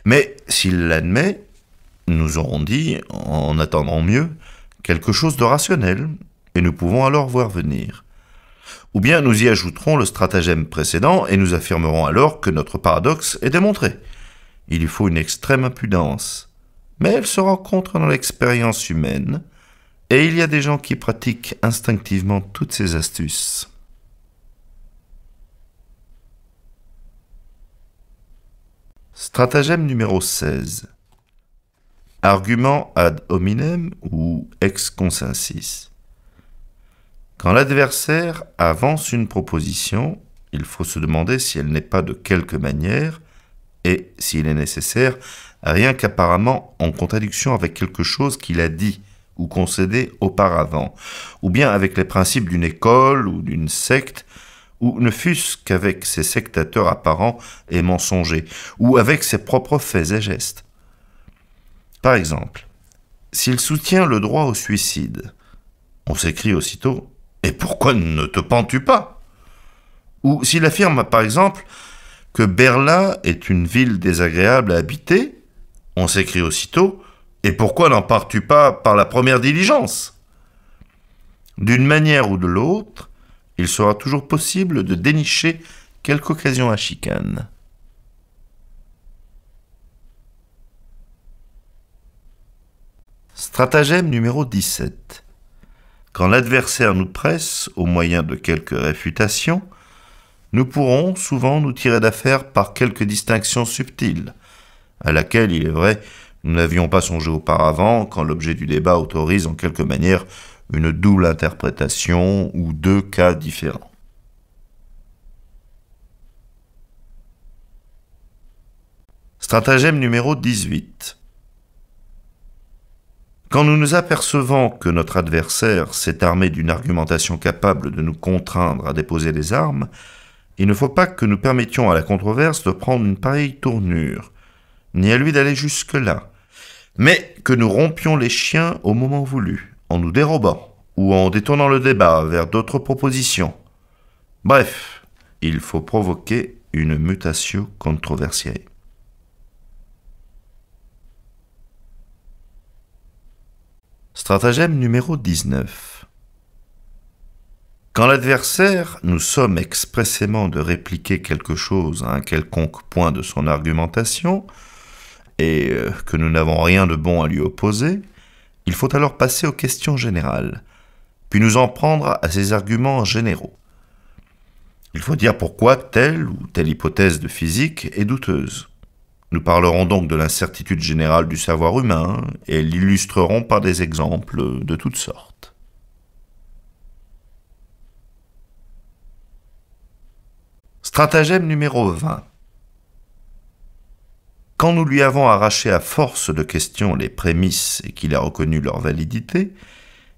Mais s'il l'admet, nous aurons dit, en attendant mieux, quelque chose de rationnel, et nous pouvons alors voir venir. Ou bien nous y ajouterons le stratagème précédent et nous affirmerons alors que notre paradoxe est démontré. Il y faut une extrême impudence mais elles se rencontre dans l'expérience humaine, et il y a des gens qui pratiquent instinctivement toutes ces astuces. Stratagème numéro 16. Argument ad hominem ou ex consensus. Quand l'adversaire avance une proposition, il faut se demander si elle n'est pas de quelque manière, et s'il est nécessaire, rien qu'apparemment en contradiction avec quelque chose qu'il a dit ou concédé auparavant, ou bien avec les principes d'une école ou d'une secte, ou ne fût-ce qu'avec ses sectateurs apparents et mensongers, ou avec ses propres faits et gestes. Par exemple, s'il soutient le droit au suicide, on s'écrit aussitôt Et pourquoi ne te pends-tu pas Ou s'il affirme, par exemple, que Berlin est une ville désagréable à habiter, on s'écrit aussitôt Et pourquoi n'en pars-tu pas par la première diligence D'une manière ou de l'autre, il sera toujours possible de dénicher quelque occasion à chicane. Stratagème numéro 17. Quand l'adversaire nous presse au moyen de quelques réfutations, nous pourrons souvent nous tirer d'affaire par quelques distinctions subtiles, à laquelle, il est vrai, nous n'avions pas songé auparavant, quand l'objet du débat autorise en quelque manière une double interprétation ou deux cas différents. Stratagème numéro 18. Quand nous nous apercevons que notre adversaire s'est armé d'une argumentation capable de nous contraindre à déposer des armes, il ne faut pas que nous permettions à la controverse de prendre une pareille tournure ni à lui d'aller jusque-là, mais que nous rompions les chiens au moment voulu, en nous dérobant, ou en détournant le débat vers d'autres propositions. Bref, il faut provoquer une mutation controversée. Stratagème numéro 19. Quand l'adversaire nous somme expressément de répliquer quelque chose à un quelconque point de son argumentation, et euh, que nous n'avons rien de bon à lui opposer, il faut alors passer aux questions générales, puis nous en prendre à ses arguments généraux. Il faut dire pourquoi telle ou telle hypothèse de physique est douteuse. Nous parlerons donc de l'incertitude générale du savoir humain et l'illustrerons par des exemples de toutes sortes. Stratagème numéro 20. Quand nous lui avons arraché à force de questions les prémices et qu'il a reconnu leur validité,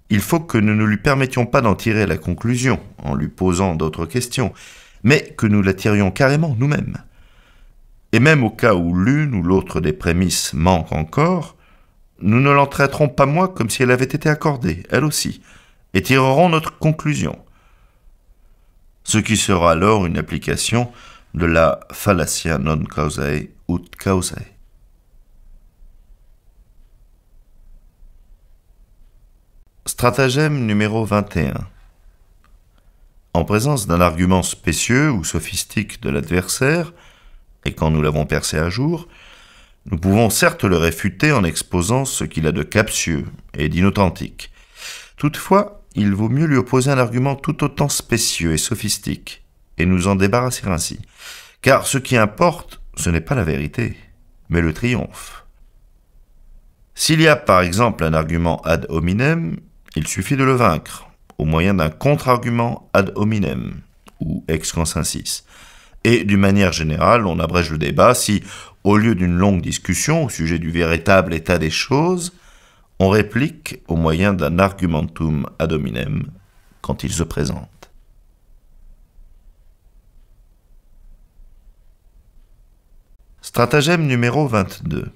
il faut que nous ne lui permettions pas d'en tirer la conclusion en lui posant d'autres questions, mais que nous la tirions carrément nous-mêmes. Et même au cas où l'une ou l'autre des prémices manque encore, nous ne l'en traiterons pas moins comme si elle avait été accordée, elle aussi, et tirerons notre conclusion. Ce qui sera alors une application de la fallacia non causae Stratagème numéro 21. En présence d'un argument spécieux ou sophistique de l'adversaire, et quand nous l'avons percé à jour, nous pouvons certes le réfuter en exposant ce qu'il a de captieux et d'inauthentique. Toutefois, il vaut mieux lui opposer un argument tout autant spécieux et sophistique, et nous en débarrasser ainsi. Car ce qui importe, ce n'est pas la vérité, mais le triomphe. S'il y a par exemple un argument ad hominem, il suffit de le vaincre au moyen d'un contre-argument ad hominem ou ex consensus. Et d'une manière générale, on abrège le débat si, au lieu d'une longue discussion au sujet du véritable état des choses, on réplique au moyen d'un argumentum ad hominem quand il se présente. Stratagème numéro 22.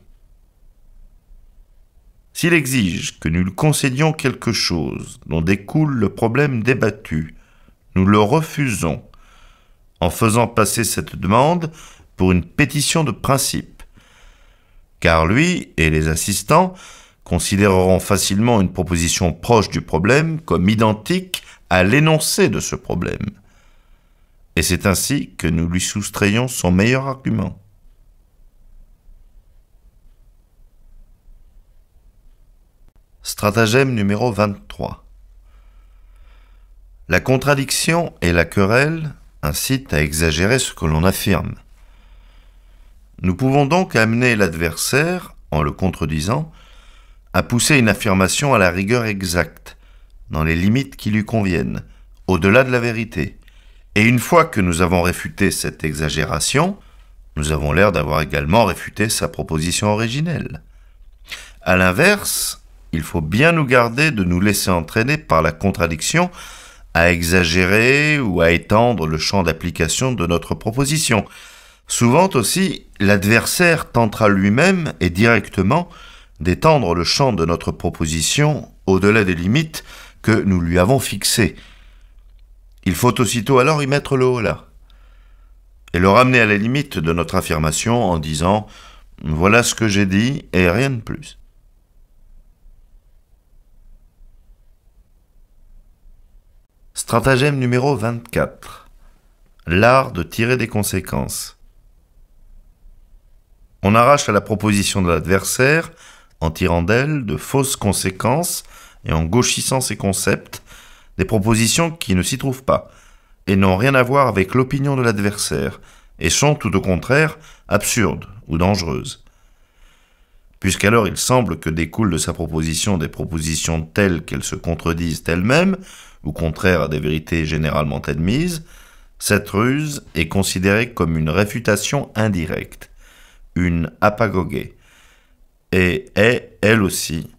S'il exige que nous lui concédions quelque chose dont découle le problème débattu, nous le refusons, en faisant passer cette demande pour une pétition de principe. Car lui et les assistants considéreront facilement une proposition proche du problème comme identique à l'énoncé de ce problème. Et c'est ainsi que nous lui soustrayons son meilleur argument. Stratagème numéro 23. La contradiction et la querelle incitent à exagérer ce que l'on affirme. Nous pouvons donc amener l'adversaire, en le contredisant, à pousser une affirmation à la rigueur exacte, dans les limites qui lui conviennent, au-delà de la vérité. Et une fois que nous avons réfuté cette exagération, nous avons l'air d'avoir également réfuté sa proposition originelle. A l'inverse, il faut bien nous garder de nous laisser entraîner par la contradiction à exagérer ou à étendre le champ d'application de notre proposition. Souvent aussi, l'adversaire tentera lui-même et directement d'étendre le champ de notre proposition au-delà des limites que nous lui avons fixées. Il faut aussitôt alors y mettre le haut là et le ramener à la limite de notre affirmation en disant ⁇ Voilà ce que j'ai dit et rien de plus ⁇ Stratagème numéro 24. L'art de tirer des conséquences. On arrache à la proposition de l'adversaire, en tirant d'elle de fausses conséquences et en gauchissant ses concepts, des propositions qui ne s'y trouvent pas, et n'ont rien à voir avec l'opinion de l'adversaire, et sont tout au contraire absurdes ou dangereuses. Puisqu'alors il semble que découlent de sa proposition des propositions telles qu'elles se contredisent elles-mêmes, ou contraire à des vérités généralement admises, cette ruse est considérée comme une réfutation indirecte, une apagogée, et est, elle aussi,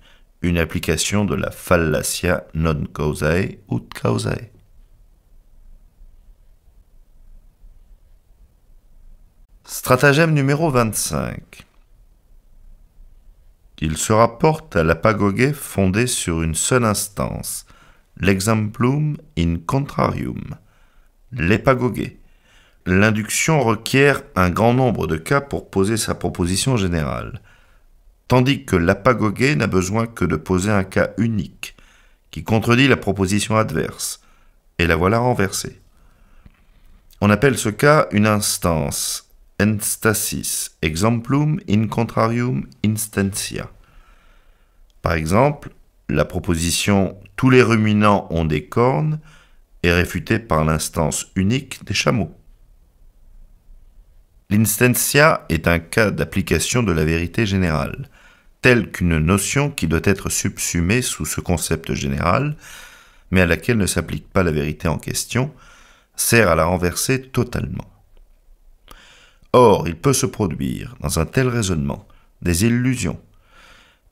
une application de la fallacia non causae ut causae. Stratagème numéro 25. Il se rapporte à l'apagogée fondée sur une seule instance, l'exemplum in contrarium, l'épagogé. L'induction requiert un grand nombre de cas pour poser sa proposition générale, tandis que l'apagogé n'a besoin que de poser un cas unique, qui contredit la proposition adverse, et la voilà renversée. On appelle ce cas une instance, instasis, exemplum in contrarium instantia. Par exemple, la proposition Tous les ruminants ont des cornes est réfutée par l'instance unique des chameaux. L'instentia est un cas d'application de la vérité générale, telle qu'une notion qui doit être subsumée sous ce concept général, mais à laquelle ne s'applique pas la vérité en question, sert à la renverser totalement. Or, il peut se produire, dans un tel raisonnement, des illusions,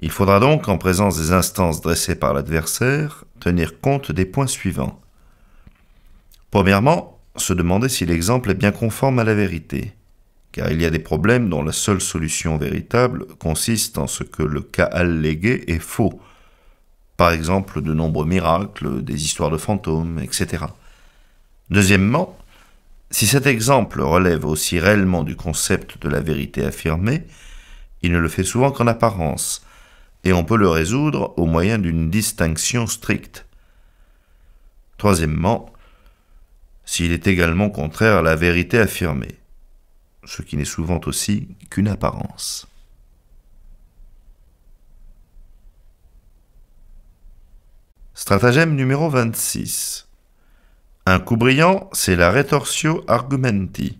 il faudra donc, en présence des instances dressées par l'adversaire, tenir compte des points suivants. Premièrement, se demander si l'exemple est bien conforme à la vérité, car il y a des problèmes dont la seule solution véritable consiste en ce que le cas allégué est faux, par exemple de nombreux miracles, des histoires de fantômes, etc. Deuxièmement, si cet exemple relève aussi réellement du concept de la vérité affirmée, il ne le fait souvent qu'en apparence, et on peut le résoudre au moyen d'une distinction stricte. Troisièmement, s'il est également contraire à la vérité affirmée, ce qui n'est souvent aussi qu'une apparence. Stratagème numéro 26. Un coup brillant, c'est la rétorsio argumenti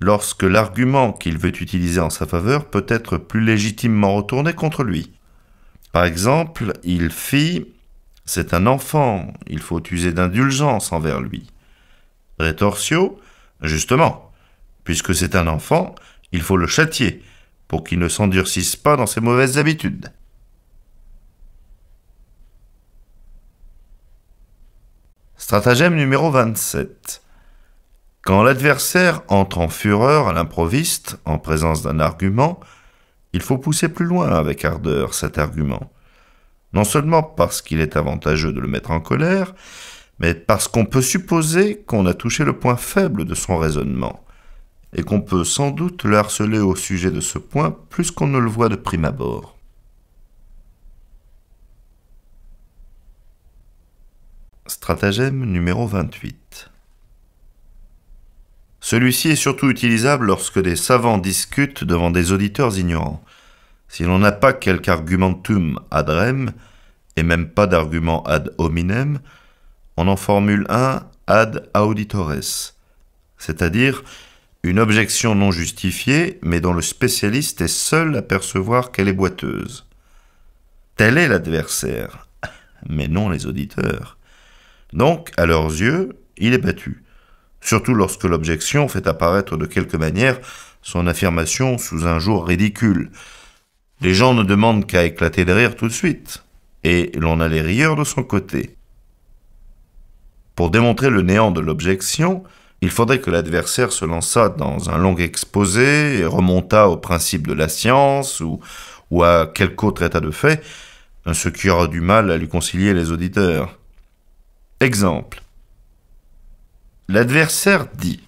lorsque l'argument qu'il veut utiliser en sa faveur peut être plus légitimement retourné contre lui. Par exemple, il fit C'est un enfant, il faut user d'indulgence envers lui. Rétortio Justement, puisque c'est un enfant, il faut le châtier, pour qu'il ne s'endurcisse pas dans ses mauvaises habitudes. Stratagème numéro 27. Quand l'adversaire entre en fureur à l'improviste, en présence d'un argument, il faut pousser plus loin avec ardeur cet argument. Non seulement parce qu'il est avantageux de le mettre en colère, mais parce qu'on peut supposer qu'on a touché le point faible de son raisonnement, et qu'on peut sans doute le harceler au sujet de ce point plus qu'on ne le voit de prime abord. Stratagème numéro 28 celui-ci est surtout utilisable lorsque des savants discutent devant des auditeurs ignorants. Si l'on n'a pas quelque argumentum ad rem, et même pas d'argument ad hominem, on en formule un ad auditores, c'est-à-dire une objection non justifiée, mais dont le spécialiste est seul à percevoir qu'elle est boiteuse. Tel est l'adversaire, mais non les auditeurs. Donc, à leurs yeux, il est battu surtout lorsque l'objection fait apparaître de quelque manière son affirmation sous un jour ridicule. Les gens ne demandent qu'à éclater de rire tout de suite, et l'on a les rieurs de son côté. Pour démontrer le néant de l'objection, il faudrait que l'adversaire se lança dans un long exposé et remonta au principe de la science ou, ou à quelque autre état de fait, ce qui aura du mal à lui concilier les auditeurs. Exemple. L'adversaire dit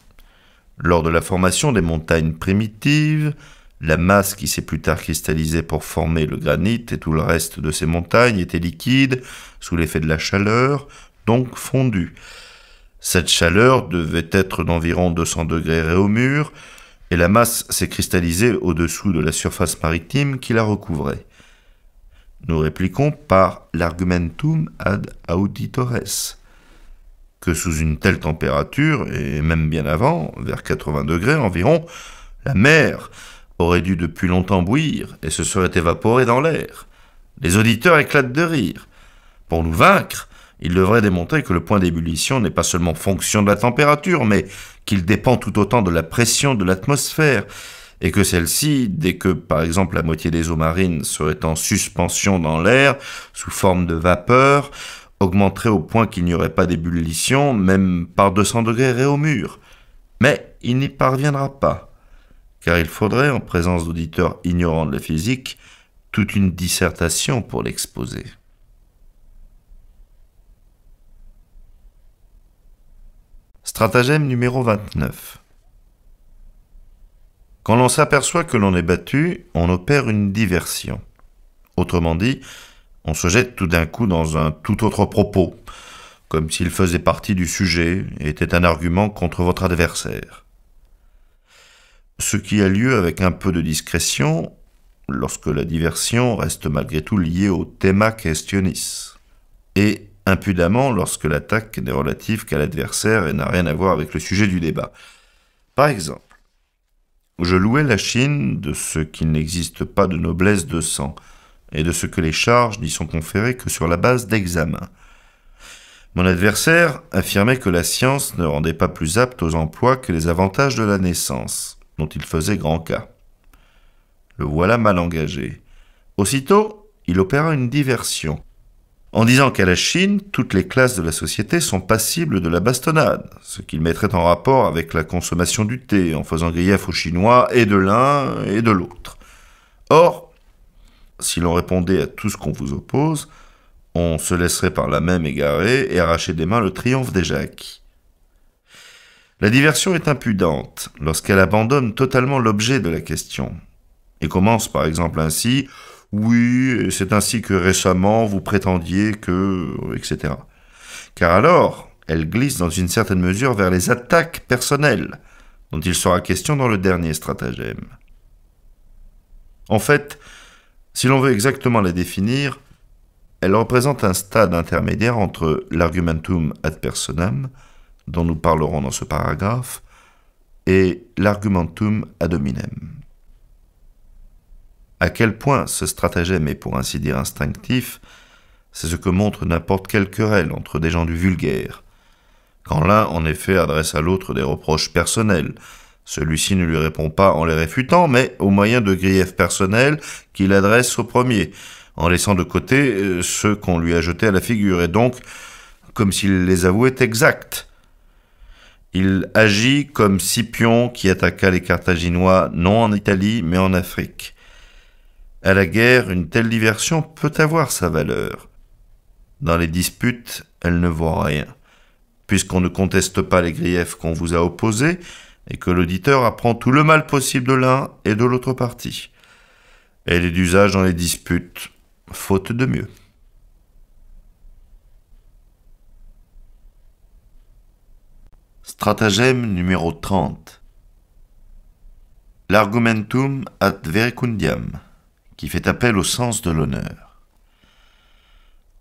Lors de la formation des montagnes primitives, la masse qui s'est plus tard cristallisée pour former le granit et tout le reste de ces montagnes était liquide sous l'effet de la chaleur, donc fondue. Cette chaleur devait être d'environ 200 degrés Réaumur, et la masse s'est cristallisée au-dessous de la surface maritime qui la recouvrait. Nous répliquons par l'argumentum ad auditores que sous une telle température, et même bien avant, vers 80 degrés environ, la mer aurait dû depuis longtemps bouillir et se serait évaporée dans l'air. Les auditeurs éclatent de rire. Pour nous vaincre, il devrait démontrer que le point d'ébullition n'est pas seulement fonction de la température, mais qu'il dépend tout autant de la pression de l'atmosphère, et que celle-ci, dès que par exemple la moitié des eaux marines serait en suspension dans l'air, sous forme de vapeur, augmenterait au point qu'il n'y aurait pas d'ébullition, même par 200 degrés réaumur, au mur. Mais il n'y parviendra pas, car il faudrait, en présence d'auditeurs ignorants de la physique, toute une dissertation pour l'exposer. Stratagème numéro 29. Quand l'on s'aperçoit que l'on est battu, on opère une diversion. Autrement dit, on se jette tout d'un coup dans un tout autre propos, comme s'il faisait partie du sujet et était un argument contre votre adversaire. Ce qui a lieu avec un peu de discrétion, lorsque la diversion reste malgré tout liée au thème questionnis, et impudemment lorsque l'attaque n'est relative qu'à l'adversaire et n'a rien à voir avec le sujet du débat. Par exemple, je louais la Chine de ce qu'il n'existe pas de noblesse de sang, et de ce que les charges n'y sont conférées que sur la base d'examen. Mon adversaire affirmait que la science ne rendait pas plus apte aux emplois que les avantages de la naissance, dont il faisait grand cas. Le voilà mal engagé. Aussitôt, il opéra une diversion, en disant qu'à la Chine, toutes les classes de la société sont passibles de la bastonnade, ce qu'il mettrait en rapport avec la consommation du thé, en faisant grief aux Chinois et de l'un et de l'autre. Or, si l'on répondait à tout ce qu'on vous oppose, on se laisserait par la même égarer et arracher des mains le triomphe des Jacques. La diversion est impudente lorsqu'elle abandonne totalement l'objet de la question et commence par exemple ainsi Oui, c'est ainsi que récemment vous prétendiez que. etc. Car alors, elle glisse dans une certaine mesure vers les attaques personnelles dont il sera question dans le dernier stratagème. En fait, si l'on veut exactement la définir, elle représente un stade intermédiaire entre l'argumentum ad personam, dont nous parlerons dans ce paragraphe, et l'argumentum ad hominem. À quel point ce stratagème est pour ainsi dire instinctif, c'est ce que montre n'importe quelle querelle entre des gens du vulgaire. Quand l'un en effet adresse à l'autre des reproches personnels, celui-ci ne lui répond pas en les réfutant, mais au moyen de griefs personnels qu'il adresse au premier, en laissant de côté euh, ceux qu'on lui a jetés à la figure, et donc comme s'il les avouait exacts. Il agit comme Scipion qui attaqua les Carthaginois non en Italie mais en Afrique. À la guerre, une telle diversion peut avoir sa valeur. Dans les disputes, elle ne vaut rien. Puisqu'on ne conteste pas les griefs qu'on vous a opposés, et que l'auditeur apprend tout le mal possible de l'un et de l'autre partie. Elle est d'usage dans les disputes, faute de mieux. Stratagème numéro 30. L'argumentum ad vericundiam, qui fait appel au sens de l'honneur.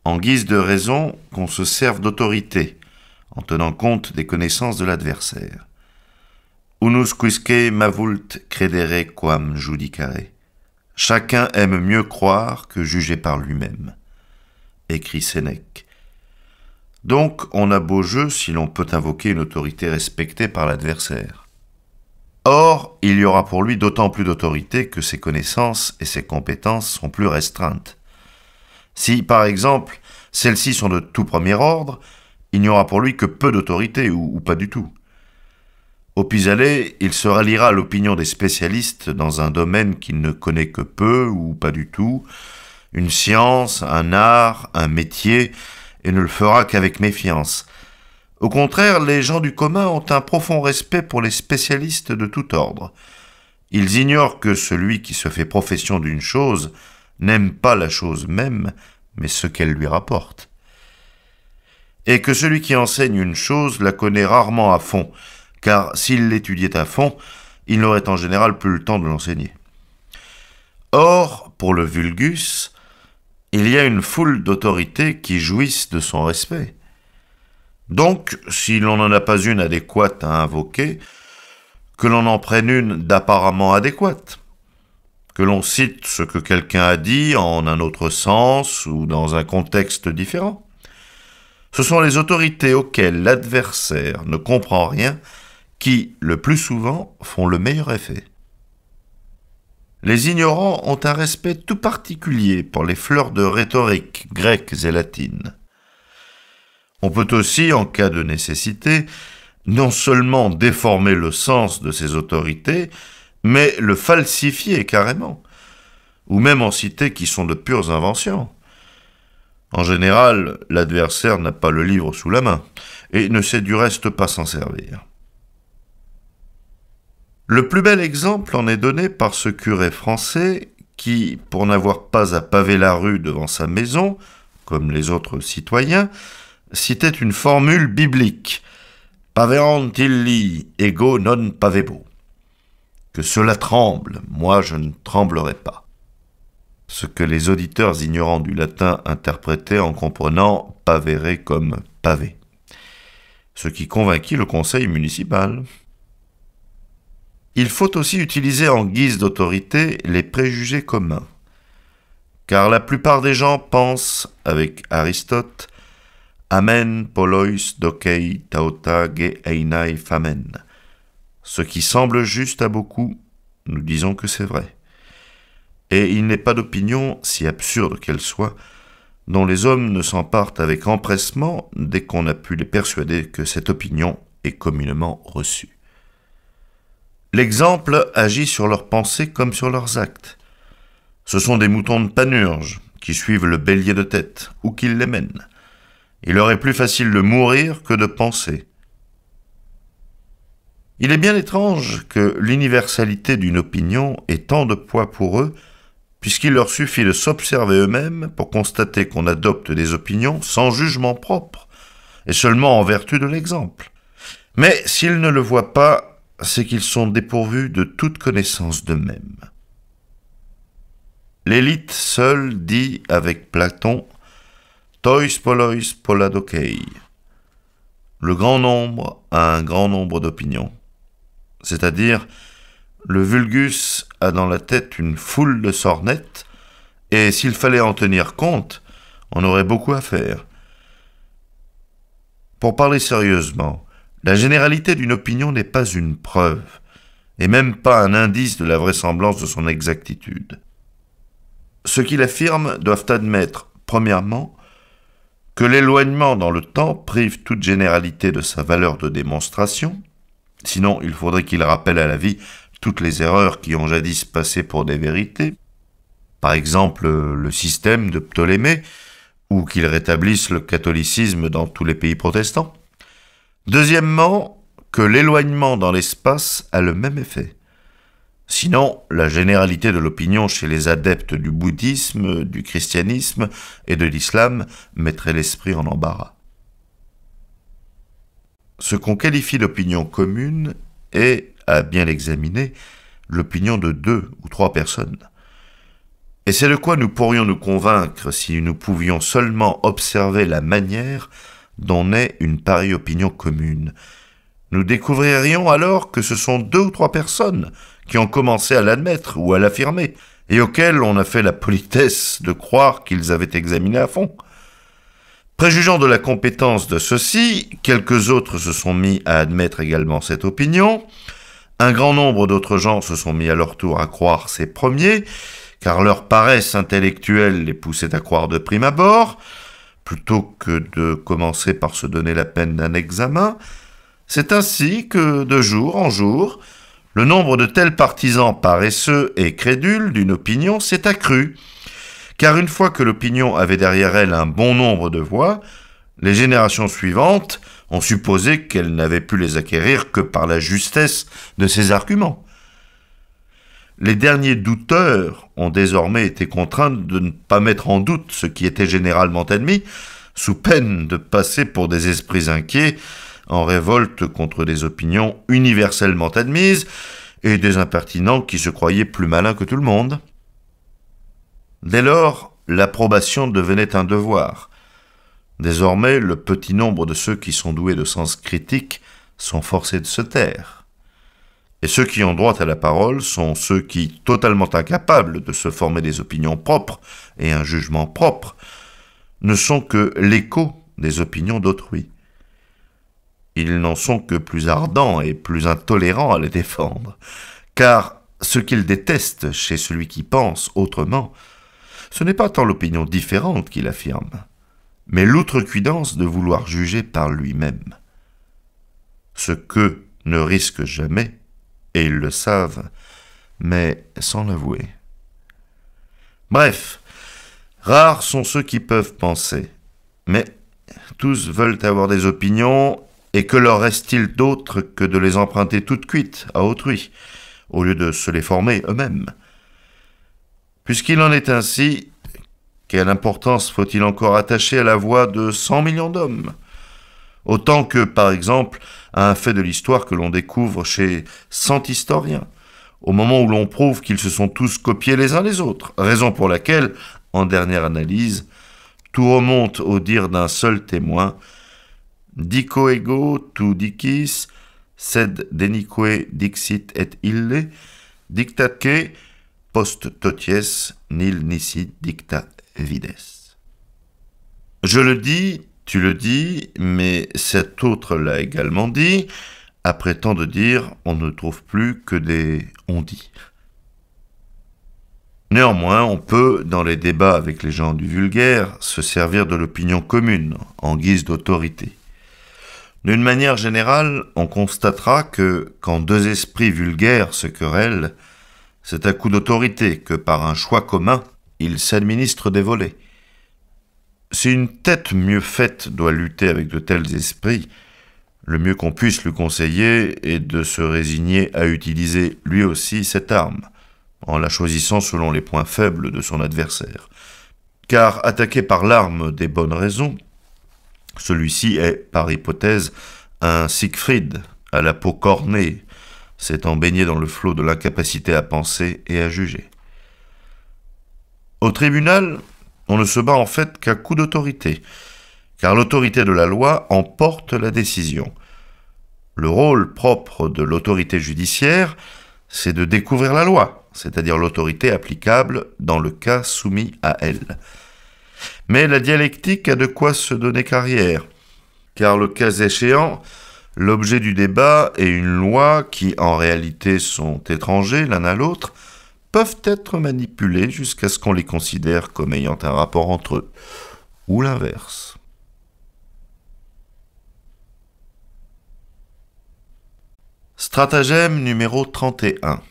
En guise de raison, qu'on se serve d'autorité, en tenant compte des connaissances de l'adversaire. Unus quisque vult credere quam judicare. Chacun aime mieux croire que juger par lui-même. Écrit Sénèque. Donc, on a beau jeu si l'on peut invoquer une autorité respectée par l'adversaire. Or, il y aura pour lui d'autant plus d'autorité que ses connaissances et ses compétences sont plus restreintes. Si, par exemple, celles-ci sont de tout premier ordre, il n'y aura pour lui que peu d'autorité ou pas du tout. Au pis il se ralliera à l'opinion des spécialistes dans un domaine qu'il ne connaît que peu ou pas du tout, une science, un art, un métier, et ne le fera qu'avec méfiance. Au contraire, les gens du commun ont un profond respect pour les spécialistes de tout ordre. Ils ignorent que celui qui se fait profession d'une chose n'aime pas la chose même, mais ce qu'elle lui rapporte. Et que celui qui enseigne une chose la connaît rarement à fond, car s'il l'étudiait à fond, il n'aurait en général plus le temps de l'enseigner. Or, pour le vulgus, il y a une foule d'autorités qui jouissent de son respect. Donc, si l'on n'en a pas une adéquate à invoquer, que l'on en prenne une d'apparemment adéquate, que l'on cite ce que quelqu'un a dit en un autre sens ou dans un contexte différent. Ce sont les autorités auxquelles l'adversaire ne comprend rien qui, le plus souvent, font le meilleur effet. Les ignorants ont un respect tout particulier pour les fleurs de rhétorique grecques et latines. On peut aussi, en cas de nécessité, non seulement déformer le sens de ces autorités, mais le falsifier carrément, ou même en citer qui sont de pures inventions. En général, l'adversaire n'a pas le livre sous la main, et ne sait du reste pas s'en servir. Le plus bel exemple en est donné par ce curé français qui, pour n'avoir pas à paver la rue devant sa maison, comme les autres citoyens, citait une formule biblique paverant illi, ego non pavebo. Que cela tremble, moi je ne tremblerai pas. Ce que les auditeurs ignorants du latin interprétaient en comprenant pavere comme pavé. Ce qui convainquit le conseil municipal. Il faut aussi utiliser en guise d'autorité les préjugés communs. Car la plupart des gens pensent, avec Aristote, Amen polois dokei taota ge einai famen. Ce qui semble juste à beaucoup, nous disons que c'est vrai. Et il n'est pas d'opinion, si absurde qu'elle soit, dont les hommes ne s'emparent avec empressement dès qu'on a pu les persuader que cette opinion est communément reçue. L'exemple agit sur leurs pensées comme sur leurs actes. Ce sont des moutons de panurge qui suivent le bélier de tête, ou qui les mènent. Il leur est plus facile de mourir que de penser. Il est bien étrange que l'universalité d'une opinion ait tant de poids pour eux, puisqu'il leur suffit de s'observer eux-mêmes pour constater qu'on adopte des opinions sans jugement propre, et seulement en vertu de l'exemple. Mais s'ils ne le voient pas, c'est qu'ils sont dépourvus de toute connaissance d'eux-mêmes. L'élite seule dit avec Platon Tois polois poladokei. Le grand nombre a un grand nombre d'opinions. C'est-à-dire, le vulgus a dans la tête une foule de sornettes, et s'il fallait en tenir compte, on aurait beaucoup à faire. Pour parler sérieusement, la généralité d'une opinion n'est pas une preuve, et même pas un indice de la vraisemblance de son exactitude. Ceux qui l'affirment doivent admettre, premièrement, que l'éloignement dans le temps prive toute généralité de sa valeur de démonstration, sinon il faudrait qu'il rappelle à la vie toutes les erreurs qui ont jadis passé pour des vérités, par exemple le système de Ptolémée, ou qu'il rétablisse le catholicisme dans tous les pays protestants. Deuxièmement, que l'éloignement dans l'espace a le même effet. Sinon, la généralité de l'opinion chez les adeptes du bouddhisme, du christianisme et de l'islam mettrait l'esprit en embarras. Ce qu'on qualifie d'opinion commune est, à bien l'examiner, l'opinion de deux ou trois personnes. Et c'est de quoi nous pourrions nous convaincre si nous pouvions seulement observer la manière dont naît une pareille opinion commune. Nous découvririons alors que ce sont deux ou trois personnes qui ont commencé à l'admettre ou à l'affirmer, et auxquelles on a fait la politesse de croire qu'ils avaient examiné à fond. Préjugeant de la compétence de ceux-ci, quelques autres se sont mis à admettre également cette opinion, un grand nombre d'autres gens se sont mis à leur tour à croire ces premiers, car leur paresse intellectuelle les poussait à croire de prime abord, plutôt que de commencer par se donner la peine d'un examen, c'est ainsi que, de jour en jour, le nombre de tels partisans paresseux et crédules d'une opinion s'est accru, car une fois que l'opinion avait derrière elle un bon nombre de voix, les générations suivantes ont supposé qu'elle n'avait pu les acquérir que par la justesse de ses arguments. Les derniers douteurs ont désormais été contraints de ne pas mettre en doute ce qui était généralement admis, sous peine de passer pour des esprits inquiets, en révolte contre des opinions universellement admises, et des impertinents qui se croyaient plus malins que tout le monde. Dès lors, l'approbation devenait un devoir. Désormais, le petit nombre de ceux qui sont doués de sens critique sont forcés de se taire. Et ceux qui ont droit à la parole sont ceux qui, totalement incapables de se former des opinions propres et un jugement propre, ne sont que l'écho des opinions d'autrui. Ils n'en sont que plus ardents et plus intolérants à les défendre, car ce qu'ils détestent chez celui qui pense autrement, ce n'est pas tant l'opinion différente qu'il affirme, mais l'outrecuidance de vouloir juger par lui-même. Ce que ne risque jamais et ils le savent, mais sans l'avouer. Bref, rares sont ceux qui peuvent penser, mais tous veulent avoir des opinions, et que leur reste-t-il d'autre que de les emprunter toutes cuites à autrui, au lieu de se les former eux-mêmes Puisqu'il en est ainsi, quelle importance faut-il encore attacher à la voix de cent millions d'hommes autant que, par exemple, à un fait de l'histoire que l'on découvre chez cent historiens, au moment où l'on prouve qu'ils se sont tous copiés les uns les autres, raison pour laquelle, en dernière analyse, tout remonte au dire d'un seul témoin, Dico ego tu dicis, sed denique dixit et ille, dictatque post toties nil nisi dicta vides. Je le dis, tu le dis, mais cet autre l'a également dit, après tant de dire, on ne trouve plus que des on dit. Néanmoins, on peut, dans les débats avec les gens du vulgaire, se servir de l'opinion commune en guise d'autorité. D'une manière générale, on constatera que, quand deux esprits vulgaires se querellent, c'est à coup d'autorité que, par un choix commun, ils s'administrent des volets. Si une tête mieux faite doit lutter avec de tels esprits, le mieux qu'on puisse lui conseiller est de se résigner à utiliser lui aussi cette arme, en la choisissant selon les points faibles de son adversaire. Car attaqué par l'arme des bonnes raisons, celui-ci est, par hypothèse, un Siegfried à la peau cornée, s'étant baigné dans le flot de l'incapacité à penser et à juger. Au tribunal, on ne se bat en fait qu'à coup d'autorité, car l'autorité de la loi emporte la décision. Le rôle propre de l'autorité judiciaire, c'est de découvrir la loi, c'est-à-dire l'autorité applicable dans le cas soumis à elle. Mais la dialectique a de quoi se donner carrière, car le cas échéant, l'objet du débat est une loi qui en réalité sont étrangers l'un à l'autre, peuvent être manipulés jusqu'à ce qu'on les considère comme ayant un rapport entre eux, ou l'inverse. Stratagème numéro 31.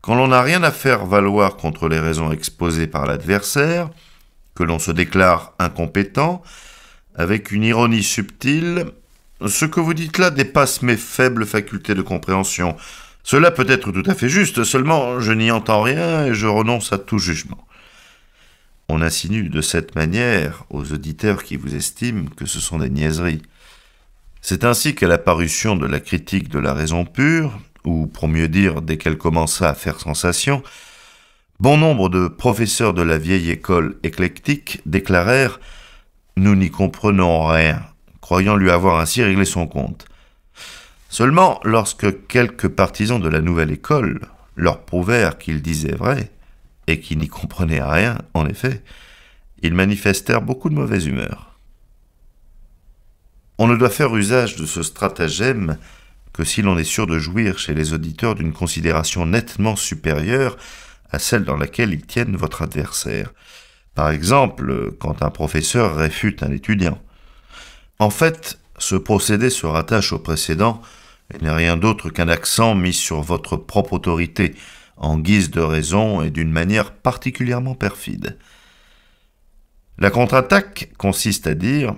Quand l'on n'a rien à faire valoir contre les raisons exposées par l'adversaire, que l'on se déclare incompétent, avec une ironie subtile, ce que vous dites là dépasse mes faibles facultés de compréhension. Cela peut être tout à fait juste, seulement je n'y entends rien et je renonce à tout jugement. On insinue de cette manière aux auditeurs qui vous estiment que ce sont des niaiseries. C'est ainsi qu'à l'apparition de la critique de la raison pure, ou pour mieux dire dès qu'elle commença à faire sensation, bon nombre de professeurs de la vieille école éclectique déclarèrent Nous n'y comprenons rien, croyant lui avoir ainsi réglé son compte. Seulement, lorsque quelques partisans de la nouvelle école leur prouvèrent qu'ils disaient vrai, et qu'ils n'y comprenaient rien, en effet, ils manifestèrent beaucoup de mauvaise humeur. On ne doit faire usage de ce stratagème que si l'on est sûr de jouir chez les auditeurs d'une considération nettement supérieure à celle dans laquelle ils tiennent votre adversaire. Par exemple, quand un professeur réfute un étudiant. En fait, ce procédé se rattache au précédent n'est rien d'autre qu'un accent mis sur votre propre autorité, en guise de raison et d'une manière particulièrement perfide. La contre-attaque consiste à dire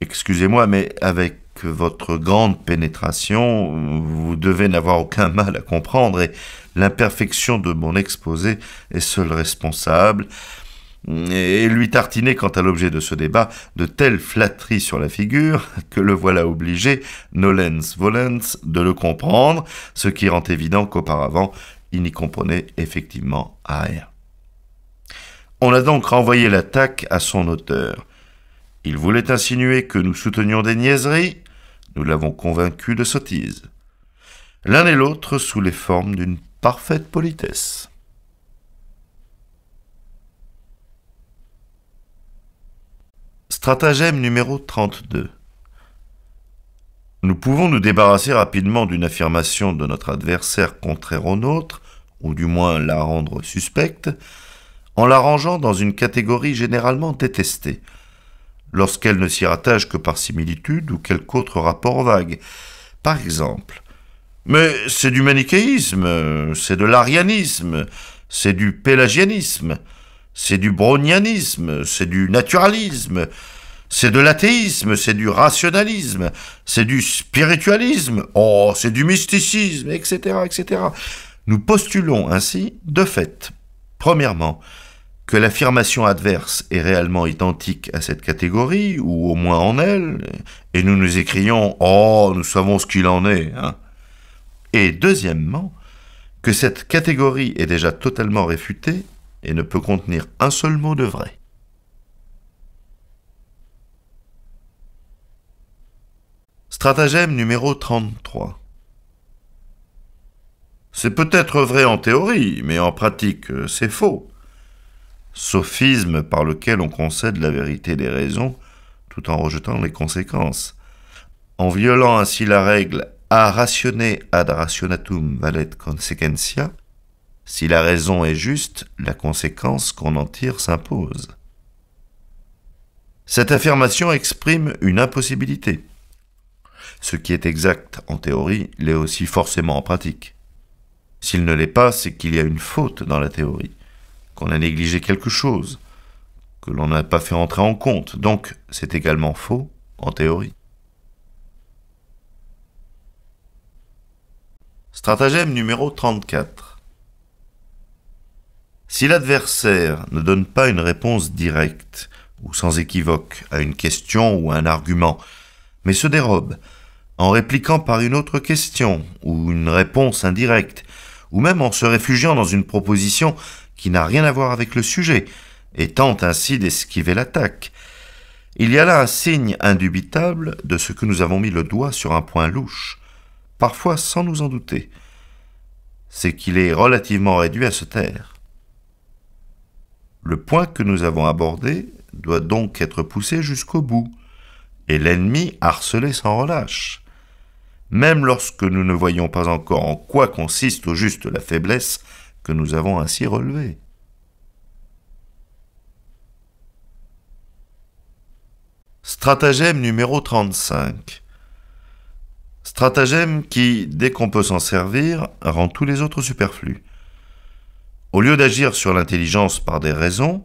Excusez-moi, mais avec votre grande pénétration, vous devez n'avoir aucun mal à comprendre, et l'imperfection de mon exposé est seule responsable et lui tartiner quant à l'objet de ce débat de telles flatteries sur la figure que le voilà obligé, nolens volens, de le comprendre, ce qui rend évident qu'auparavant il n'y comprenait effectivement rien. On a donc renvoyé l'attaque à son auteur. Il voulait insinuer que nous soutenions des niaiseries, nous l'avons convaincu de sottises. L'un et l'autre sous les formes d'une parfaite politesse. Stratagème numéro 32. Nous pouvons nous débarrasser rapidement d'une affirmation de notre adversaire contraire au nôtre, ou du moins la rendre suspecte, en la rangeant dans une catégorie généralement détestée, lorsqu'elle ne s'y rattache que par similitude ou quelque autre rapport vague. Par exemple, mais c'est du manichéisme, c'est de l'arianisme, c'est du pélagianisme c'est du brownianisme, c'est du naturalisme, c'est de l'athéisme, c'est du rationalisme, c'est du spiritualisme, oh, c'est du mysticisme, etc., etc. Nous postulons ainsi, deux faits. premièrement, que l'affirmation adverse est réellement identique à cette catégorie, ou au moins en elle, et nous nous écrions ⁇ Oh, nous savons ce qu'il en est hein. Et deuxièmement, que cette catégorie est déjà totalement réfutée et ne peut contenir un seul mot de vrai. Stratagème numéro 33. C'est peut-être vrai en théorie, mais en pratique, c'est faux. Sophisme par lequel on concède la vérité des raisons tout en rejetant les conséquences. En violant ainsi la règle a ratione ad rationatum valet consequentia, si la raison est juste, la conséquence qu'on en tire s'impose. Cette affirmation exprime une impossibilité. Ce qui est exact en théorie l'est aussi forcément en pratique. S'il ne l'est pas, c'est qu'il y a une faute dans la théorie, qu'on a négligé quelque chose, que l'on n'a pas fait entrer en compte, donc c'est également faux en théorie. Stratagème numéro 34. Si l'adversaire ne donne pas une réponse directe ou sans équivoque à une question ou à un argument, mais se dérobe, en répliquant par une autre question ou une réponse indirecte, ou même en se réfugiant dans une proposition qui n'a rien à voir avec le sujet, et tente ainsi d'esquiver l'attaque. Il y a là un signe indubitable de ce que nous avons mis le doigt sur un point louche, parfois sans nous en douter. C'est qu'il est relativement réduit à se taire. Le point que nous avons abordé doit donc être poussé jusqu'au bout, et l'ennemi harcelé sans relâche. Même lorsque nous ne voyons pas encore en quoi consiste au juste la faiblesse que nous avons ainsi relevée. Stratagème numéro 35. Stratagème qui, dès qu'on peut s'en servir, rend tous les autres superflus. Au lieu d'agir sur l'intelligence par des raisons,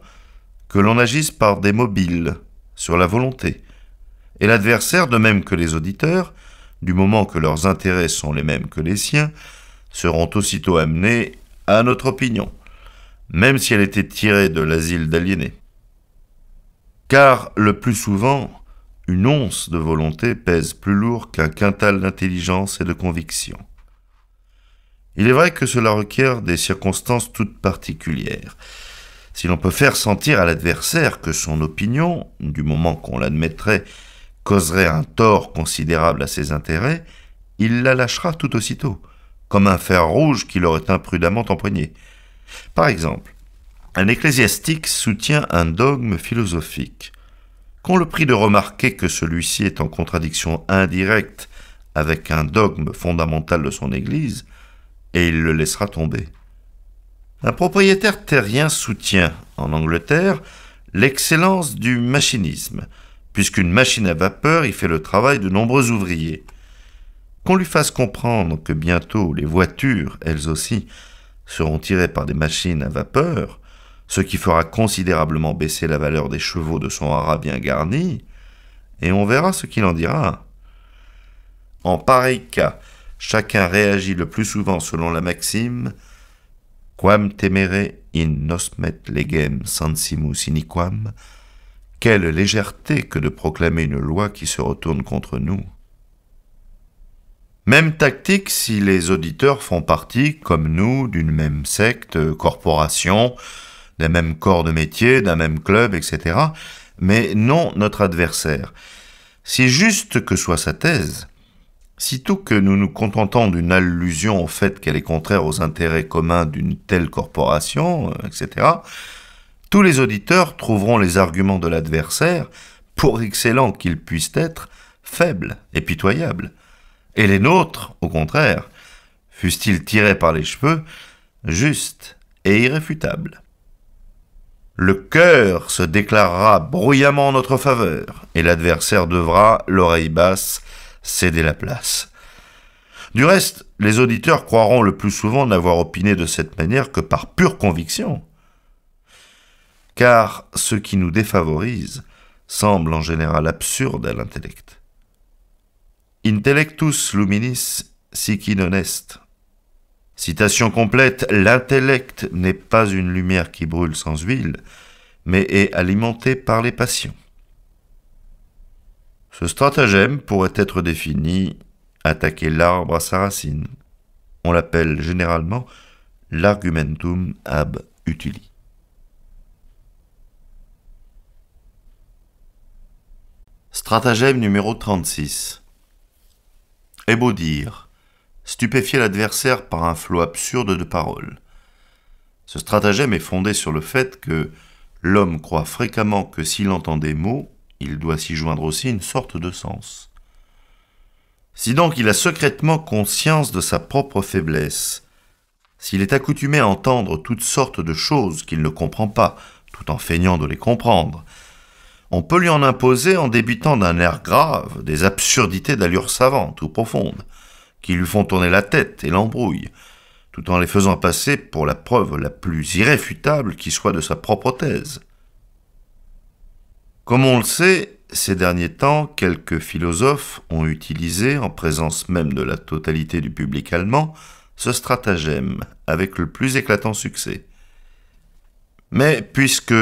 que l'on agisse par des mobiles, sur la volonté. Et l'adversaire, de même que les auditeurs, du moment que leurs intérêts sont les mêmes que les siens, seront aussitôt amenés à notre opinion, même si elle était tirée de l'asile d'aliénés. Car le plus souvent, une once de volonté pèse plus lourd qu'un quintal d'intelligence et de conviction. Il est vrai que cela requiert des circonstances toutes particulières. Si l'on peut faire sentir à l'adversaire que son opinion, du moment qu'on l'admettrait, causerait un tort considérable à ses intérêts, il la lâchera tout aussitôt, comme un fer rouge qu'il aurait imprudemment empoigné. Par exemple, un ecclésiastique soutient un dogme philosophique. Qu'on le prie de remarquer que celui-ci est en contradiction indirecte avec un dogme fondamental de son Église, et il le laissera tomber. Un propriétaire terrien soutient, en Angleterre, l'excellence du machinisme, puisqu'une machine à vapeur y fait le travail de nombreux ouvriers. Qu'on lui fasse comprendre que bientôt les voitures, elles aussi, seront tirées par des machines à vapeur, ce qui fera considérablement baisser la valeur des chevaux de son haras bien garni, et on verra ce qu'il en dira. En pareil cas, chacun réagit le plus souvent selon la maxime Quam temere in nosmet legem sensimus iniquam Quelle légèreté que de proclamer une loi qui se retourne contre nous même tactique si les auditeurs font partie, comme nous, d'une même secte, corporation, d'un même corps de métier, d'un même club, etc. Mais non notre adversaire. Si juste que soit sa thèse, Sitôt que nous nous contentons d'une allusion au fait qu'elle est contraire aux intérêts communs d'une telle corporation, euh, etc., tous les auditeurs trouveront les arguments de l'adversaire, pour excellents qu'ils puissent être, faibles et pitoyables. Et les nôtres, au contraire, fussent-ils tirés par les cheveux, justes et irréfutables. Le cœur se déclarera bruyamment en notre faveur, et l'adversaire devra, l'oreille basse, céder la place. Du reste, les auditeurs croiront le plus souvent n'avoir opiné de cette manière que par pure conviction. Car ce qui nous défavorise semble en général absurde à l'intellect. Intellectus luminis sic in honest. Citation complète, l'intellect n'est pas une lumière qui brûle sans huile, mais est alimentée par les passions. Ce stratagème pourrait être défini attaquer l'arbre à sa racine. On l'appelle généralement l'argumentum ab utili. Stratagème numéro 36. Ébaudir. Stupéfier l'adversaire par un flot absurde de paroles. Ce stratagème est fondé sur le fait que l'homme croit fréquemment que s'il entend des mots, il doit s'y joindre aussi une sorte de sens. Si donc il a secrètement conscience de sa propre faiblesse, s'il est accoutumé à entendre toutes sortes de choses qu'il ne comprend pas, tout en feignant de les comprendre, on peut lui en imposer en débutant d'un air grave des absurdités d'allure savante ou profonde, qui lui font tourner la tête et l'embrouille, tout en les faisant passer pour la preuve la plus irréfutable qui soit de sa propre thèse. Comme on le sait, ces derniers temps, quelques philosophes ont utilisé, en présence même de la totalité du public allemand, ce stratagème, avec le plus éclatant succès. Mais puisque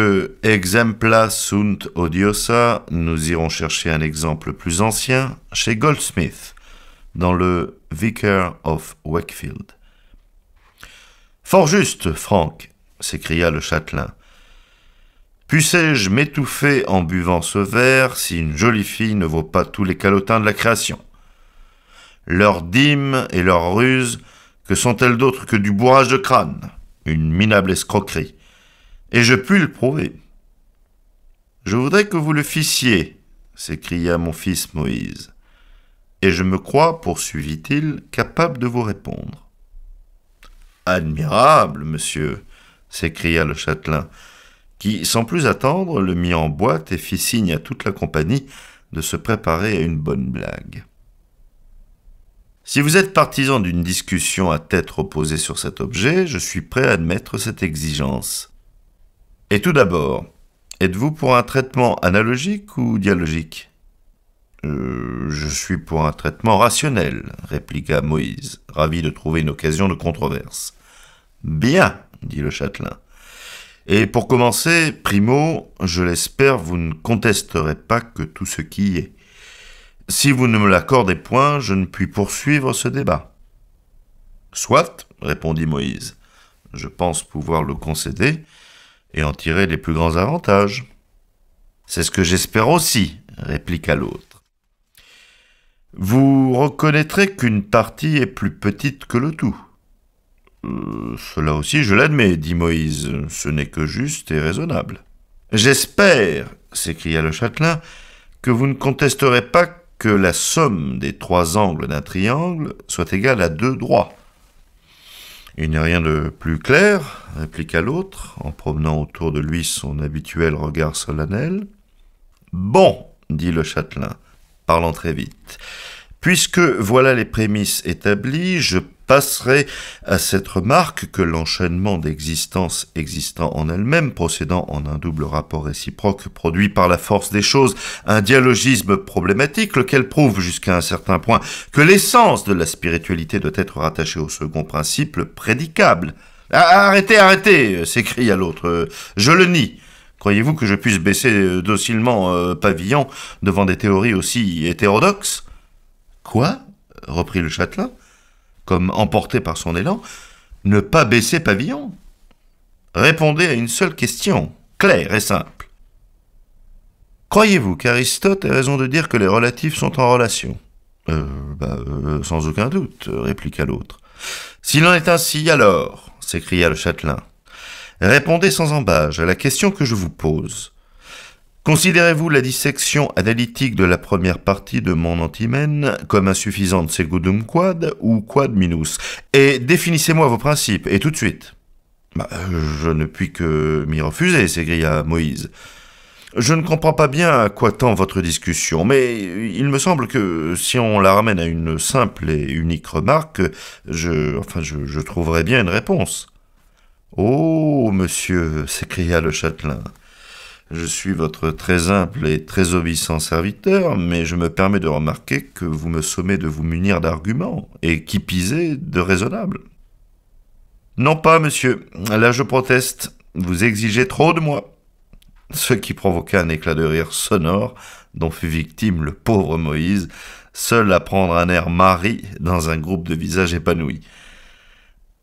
exempla sunt odiosa, nous irons chercher un exemple plus ancien chez Goldsmith, dans le Vicar of Wakefield. Fort juste, Frank, s'écria le châtelain. Puissais-je m'étouffer en buvant ce verre si une jolie fille ne vaut pas tous les calotins de la création Leurs dîmes et leurs ruses, que sont-elles d'autres que du bourrage de crâne Une minable escroquerie. Et je puis le prouver. Je voudrais que vous le fissiez, s'écria mon fils Moïse. Et je me crois, poursuivit-il, capable de vous répondre. Admirable, monsieur, s'écria le châtelain qui, sans plus attendre, le mit en boîte et fit signe à toute la compagnie de se préparer à une bonne blague. Si vous êtes partisan d'une discussion à tête reposée sur cet objet, je suis prêt à admettre cette exigence. Et tout d'abord, êtes-vous pour un traitement analogique ou dialogique euh, Je suis pour un traitement rationnel, répliqua Moïse, ravi de trouver une occasion de controverse. Bien, dit le châtelain. Et pour commencer, primo, je l'espère, vous ne contesterez pas que tout ce qui est. Si vous ne me l'accordez point, je ne puis poursuivre ce débat. Soit, répondit Moïse, je pense pouvoir le concéder et en tirer les plus grands avantages. C'est ce que j'espère aussi, répliqua l'autre. Vous reconnaîtrez qu'une partie est plus petite que le tout. Euh, cela aussi, je l'admets, dit Moïse, ce n'est que juste et raisonnable. J'espère, s'écria le châtelain, que vous ne contesterez pas que la somme des trois angles d'un triangle soit égale à deux droits. Il n'y a rien de plus clair, répliqua l'autre, en promenant autour de lui son habituel regard solennel. Bon, dit le châtelain, parlant très vite. Puisque voilà les prémices établies, je passerait à cette remarque que l'enchaînement d'existences existant en elles-mêmes, procédant en un double rapport réciproque produit par la force des choses, un dialogisme problématique, lequel prouve jusqu'à un certain point que l'essence de la spiritualité doit être rattachée au second principe, prédicable. Ah, arrêtez, arrêtez, euh, s'écria l'autre, euh, je le nie. Croyez-vous que je puisse baisser euh, docilement pavillon devant des théories aussi hétérodoxes Quoi reprit le châtelain comme emporté par son élan, ne pas baisser pavillon Répondez à une seule question, claire et simple. Croyez-vous qu'Aristote ait raison de dire que les relatifs sont en relation euh, bah, euh, Sans aucun doute, répliqua l'autre. S'il en est ainsi, alors, s'écria le châtelain, répondez sans embâge à la question que je vous pose. Considérez-vous la dissection analytique de la première partie de mon antimène comme insuffisante Segudum quad ou quad minus Et définissez-moi vos principes, et tout de suite. Bah, je ne puis que m'y refuser, s'écria Moïse. Je ne comprends pas bien à quoi tend votre discussion, mais il me semble que si on la ramène à une simple et unique remarque, je, enfin, je trouverai bien une réponse. Oh, monsieur, s'écria le châtelain, je suis votre très humble et très obéissant serviteur, mais je me permets de remarquer que vous me sommez de vous munir d'arguments, et qui pisez de raisonnables. Non pas, monsieur, là je proteste, vous exigez trop de moi. Ce qui provoqua un éclat de rire sonore dont fut victime le pauvre Moïse, seul à prendre un air mari dans un groupe de visages épanouis.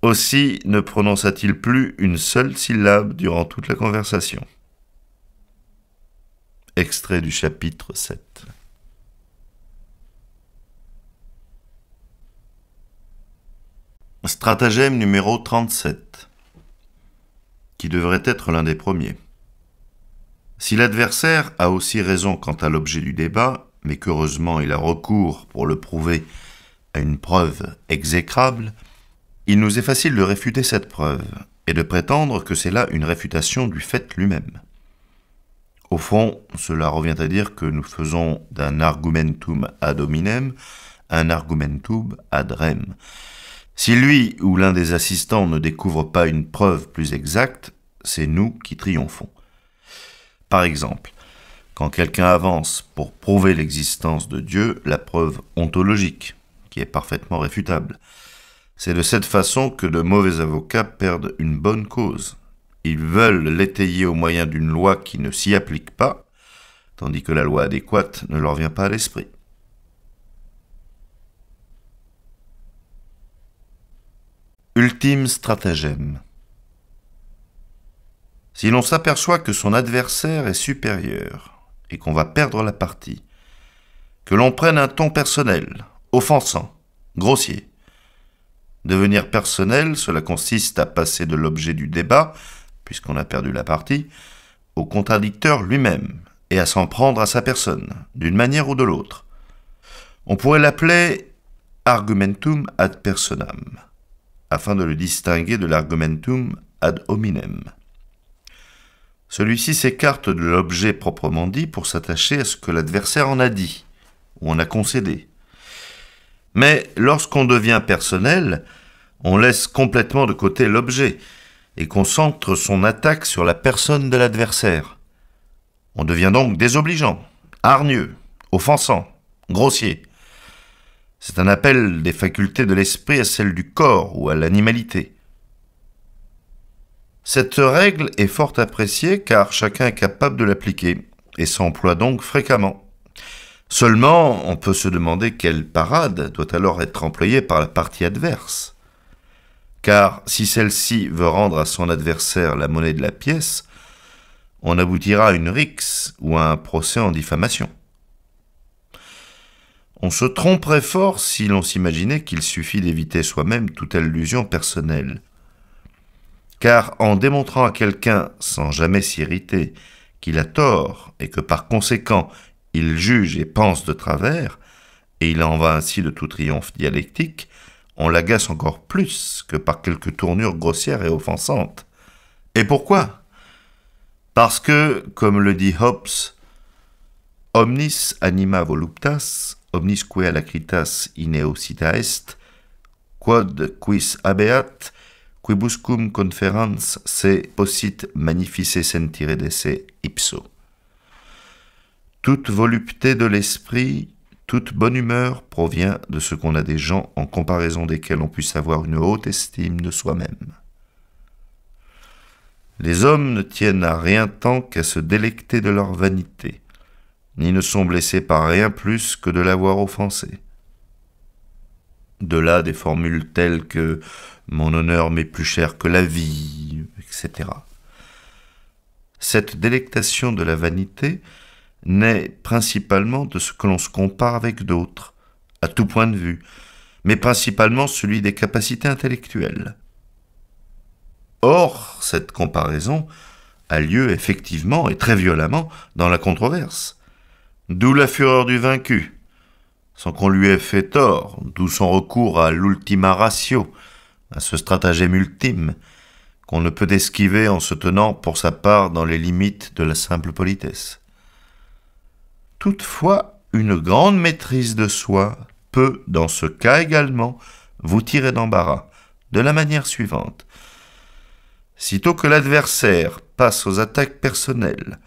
Aussi ne prononça-t-il plus une seule syllabe durant toute la conversation. Extrait du chapitre 7. Stratagème numéro 37, qui devrait être l'un des premiers. Si l'adversaire a aussi raison quant à l'objet du débat, mais qu'heureusement il a recours pour le prouver à une preuve exécrable, il nous est facile de réfuter cette preuve et de prétendre que c'est là une réfutation du fait lui-même. Au fond, cela revient à dire que nous faisons d'un argumentum ad hominem un argumentum ad rem. Si lui ou l'un des assistants ne découvre pas une preuve plus exacte, c'est nous qui triomphons. Par exemple, quand quelqu'un avance pour prouver l'existence de Dieu la preuve ontologique, qui est parfaitement réfutable, c'est de cette façon que de mauvais avocats perdent une bonne cause. Ils veulent l'étayer au moyen d'une loi qui ne s'y applique pas, tandis que la loi adéquate ne leur vient pas à l'esprit. Ultime stratagème. Si l'on s'aperçoit que son adversaire est supérieur et qu'on va perdre la partie, que l'on prenne un ton personnel, offensant, grossier. Devenir personnel, cela consiste à passer de l'objet du débat puisqu'on a perdu la partie, au contradicteur lui-même, et à s'en prendre à sa personne, d'une manière ou de l'autre. On pourrait l'appeler argumentum ad personam, afin de le distinguer de l'argumentum ad hominem. Celui-ci s'écarte de l'objet proprement dit pour s'attacher à ce que l'adversaire en a dit, ou en a concédé. Mais lorsqu'on devient personnel, on laisse complètement de côté l'objet, et concentre son attaque sur la personne de l'adversaire. On devient donc désobligeant, hargneux, offensant, grossier. C'est un appel des facultés de l'esprit à celles du corps ou à l'animalité. Cette règle est fort appréciée car chacun est capable de l'appliquer et s'emploie donc fréquemment. Seulement, on peut se demander quelle parade doit alors être employée par la partie adverse car si celle-ci veut rendre à son adversaire la monnaie de la pièce, on aboutira à une rixe ou à un procès en diffamation. On se tromperait fort si l'on s'imaginait qu'il suffit d'éviter soi-même toute allusion personnelle. Car en démontrant à quelqu'un, sans jamais s'irriter, qu'il a tort et que par conséquent il juge et pense de travers, et il en va ainsi de tout triomphe dialectique, on l'agace encore plus que par quelques tournures grossières et offensantes. Et pourquoi Parce que, comme le dit Hobbes, omnis anima voluptas, omnisque alacritas ineosita est, quod quis abeat, quibuscum conferens se possit magnifice sentire de ipso. Toute volupté de l'esprit toute bonne humeur provient de ce qu'on a des gens en comparaison desquels on puisse avoir une haute estime de soi-même. Les hommes ne tiennent à rien tant qu'à se délecter de leur vanité, ni ne sont blessés par rien plus que de l'avoir offensé. De là des formules telles que mon honneur m'est plus cher que la vie, etc. Cette délectation de la vanité naît principalement de ce que l'on se compare avec d'autres, à tout point de vue, mais principalement celui des capacités intellectuelles. Or, cette comparaison a lieu effectivement et très violemment dans la controverse, d'où la fureur du vaincu, sans qu'on lui ait fait tort, d'où son recours à l'ultima ratio, à ce stratagème ultime, qu'on ne peut esquiver en se tenant pour sa part dans les limites de la simple politesse. Toutefois, une grande maîtrise de soi peut, dans ce cas également, vous tirer d'embarras, de la manière suivante. Sitôt que l'adversaire passe aux attaques personnelles,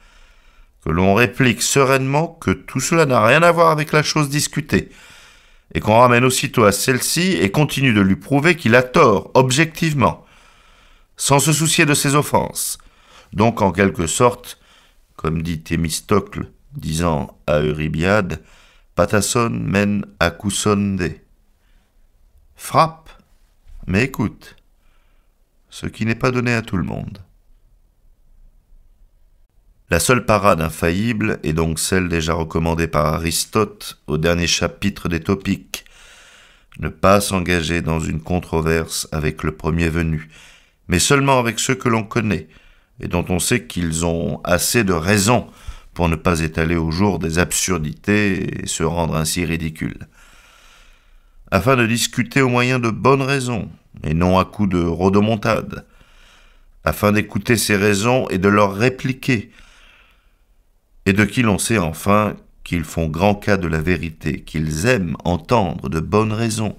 que l'on réplique sereinement que tout cela n'a rien à voir avec la chose discutée, et qu'on ramène aussitôt à celle-ci et continue de lui prouver qu'il a tort, objectivement, sans se soucier de ses offenses. Donc, en quelque sorte, comme dit Thémistocle, disant à Eurybiade Patasson mène à Frappe, mais écoute, ce qui n'est pas donné à tout le monde. La seule parade infaillible est donc celle déjà recommandée par Aristote au dernier chapitre des Topiques. Ne pas s'engager dans une controverse avec le premier venu, mais seulement avec ceux que l'on connaît et dont on sait qu'ils ont assez de raison pour ne pas étaler au jour des absurdités et se rendre ainsi ridicule. Afin de discuter au moyen de bonnes raisons, et non à coups de rodomontade, afin d'écouter ces raisons et de leur répliquer, et de qui l'on sait enfin qu'ils font grand cas de la vérité, qu'ils aiment entendre de bonnes raisons,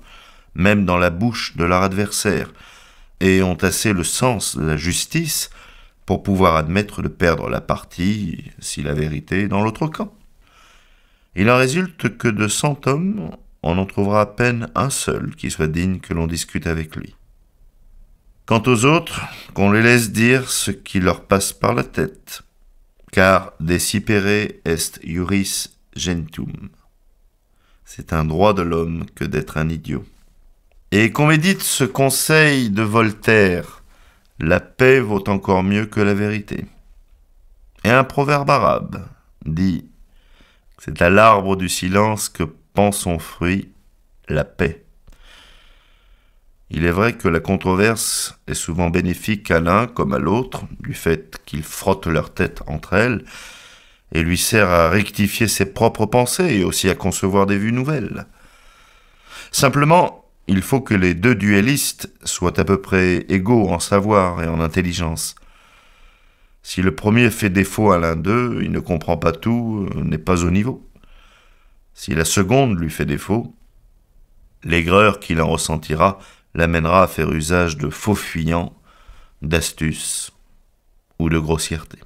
même dans la bouche de leur adversaire, et ont assez le sens de la justice pour pouvoir admettre de perdre la partie si la vérité est dans l'autre camp. Il en résulte que de cent hommes, on en trouvera à peine un seul qui soit digne que l'on discute avec lui. Quant aux autres, qu'on les laisse dire ce qui leur passe par la tête, car decipere est juris gentum. C'est un droit de l'homme que d'être un idiot. Et qu'on médite ce conseil de Voltaire, la paix vaut encore mieux que la vérité. Et un proverbe arabe dit C'est à l'arbre du silence que pend son fruit, la paix. Il est vrai que la controverse est souvent bénéfique à l'un comme à l'autre, du fait qu'ils frottent leur tête entre elles, et lui sert à rectifier ses propres pensées et aussi à concevoir des vues nouvelles. Simplement, il faut que les deux duellistes soient à peu près égaux en savoir et en intelligence. Si le premier fait défaut à l'un d'eux, il ne comprend pas tout, n'est pas au niveau. Si la seconde lui fait défaut, l'aigreur qu'il en ressentira l'amènera à faire usage de faux fuyants, d'astuces ou de grossièreté.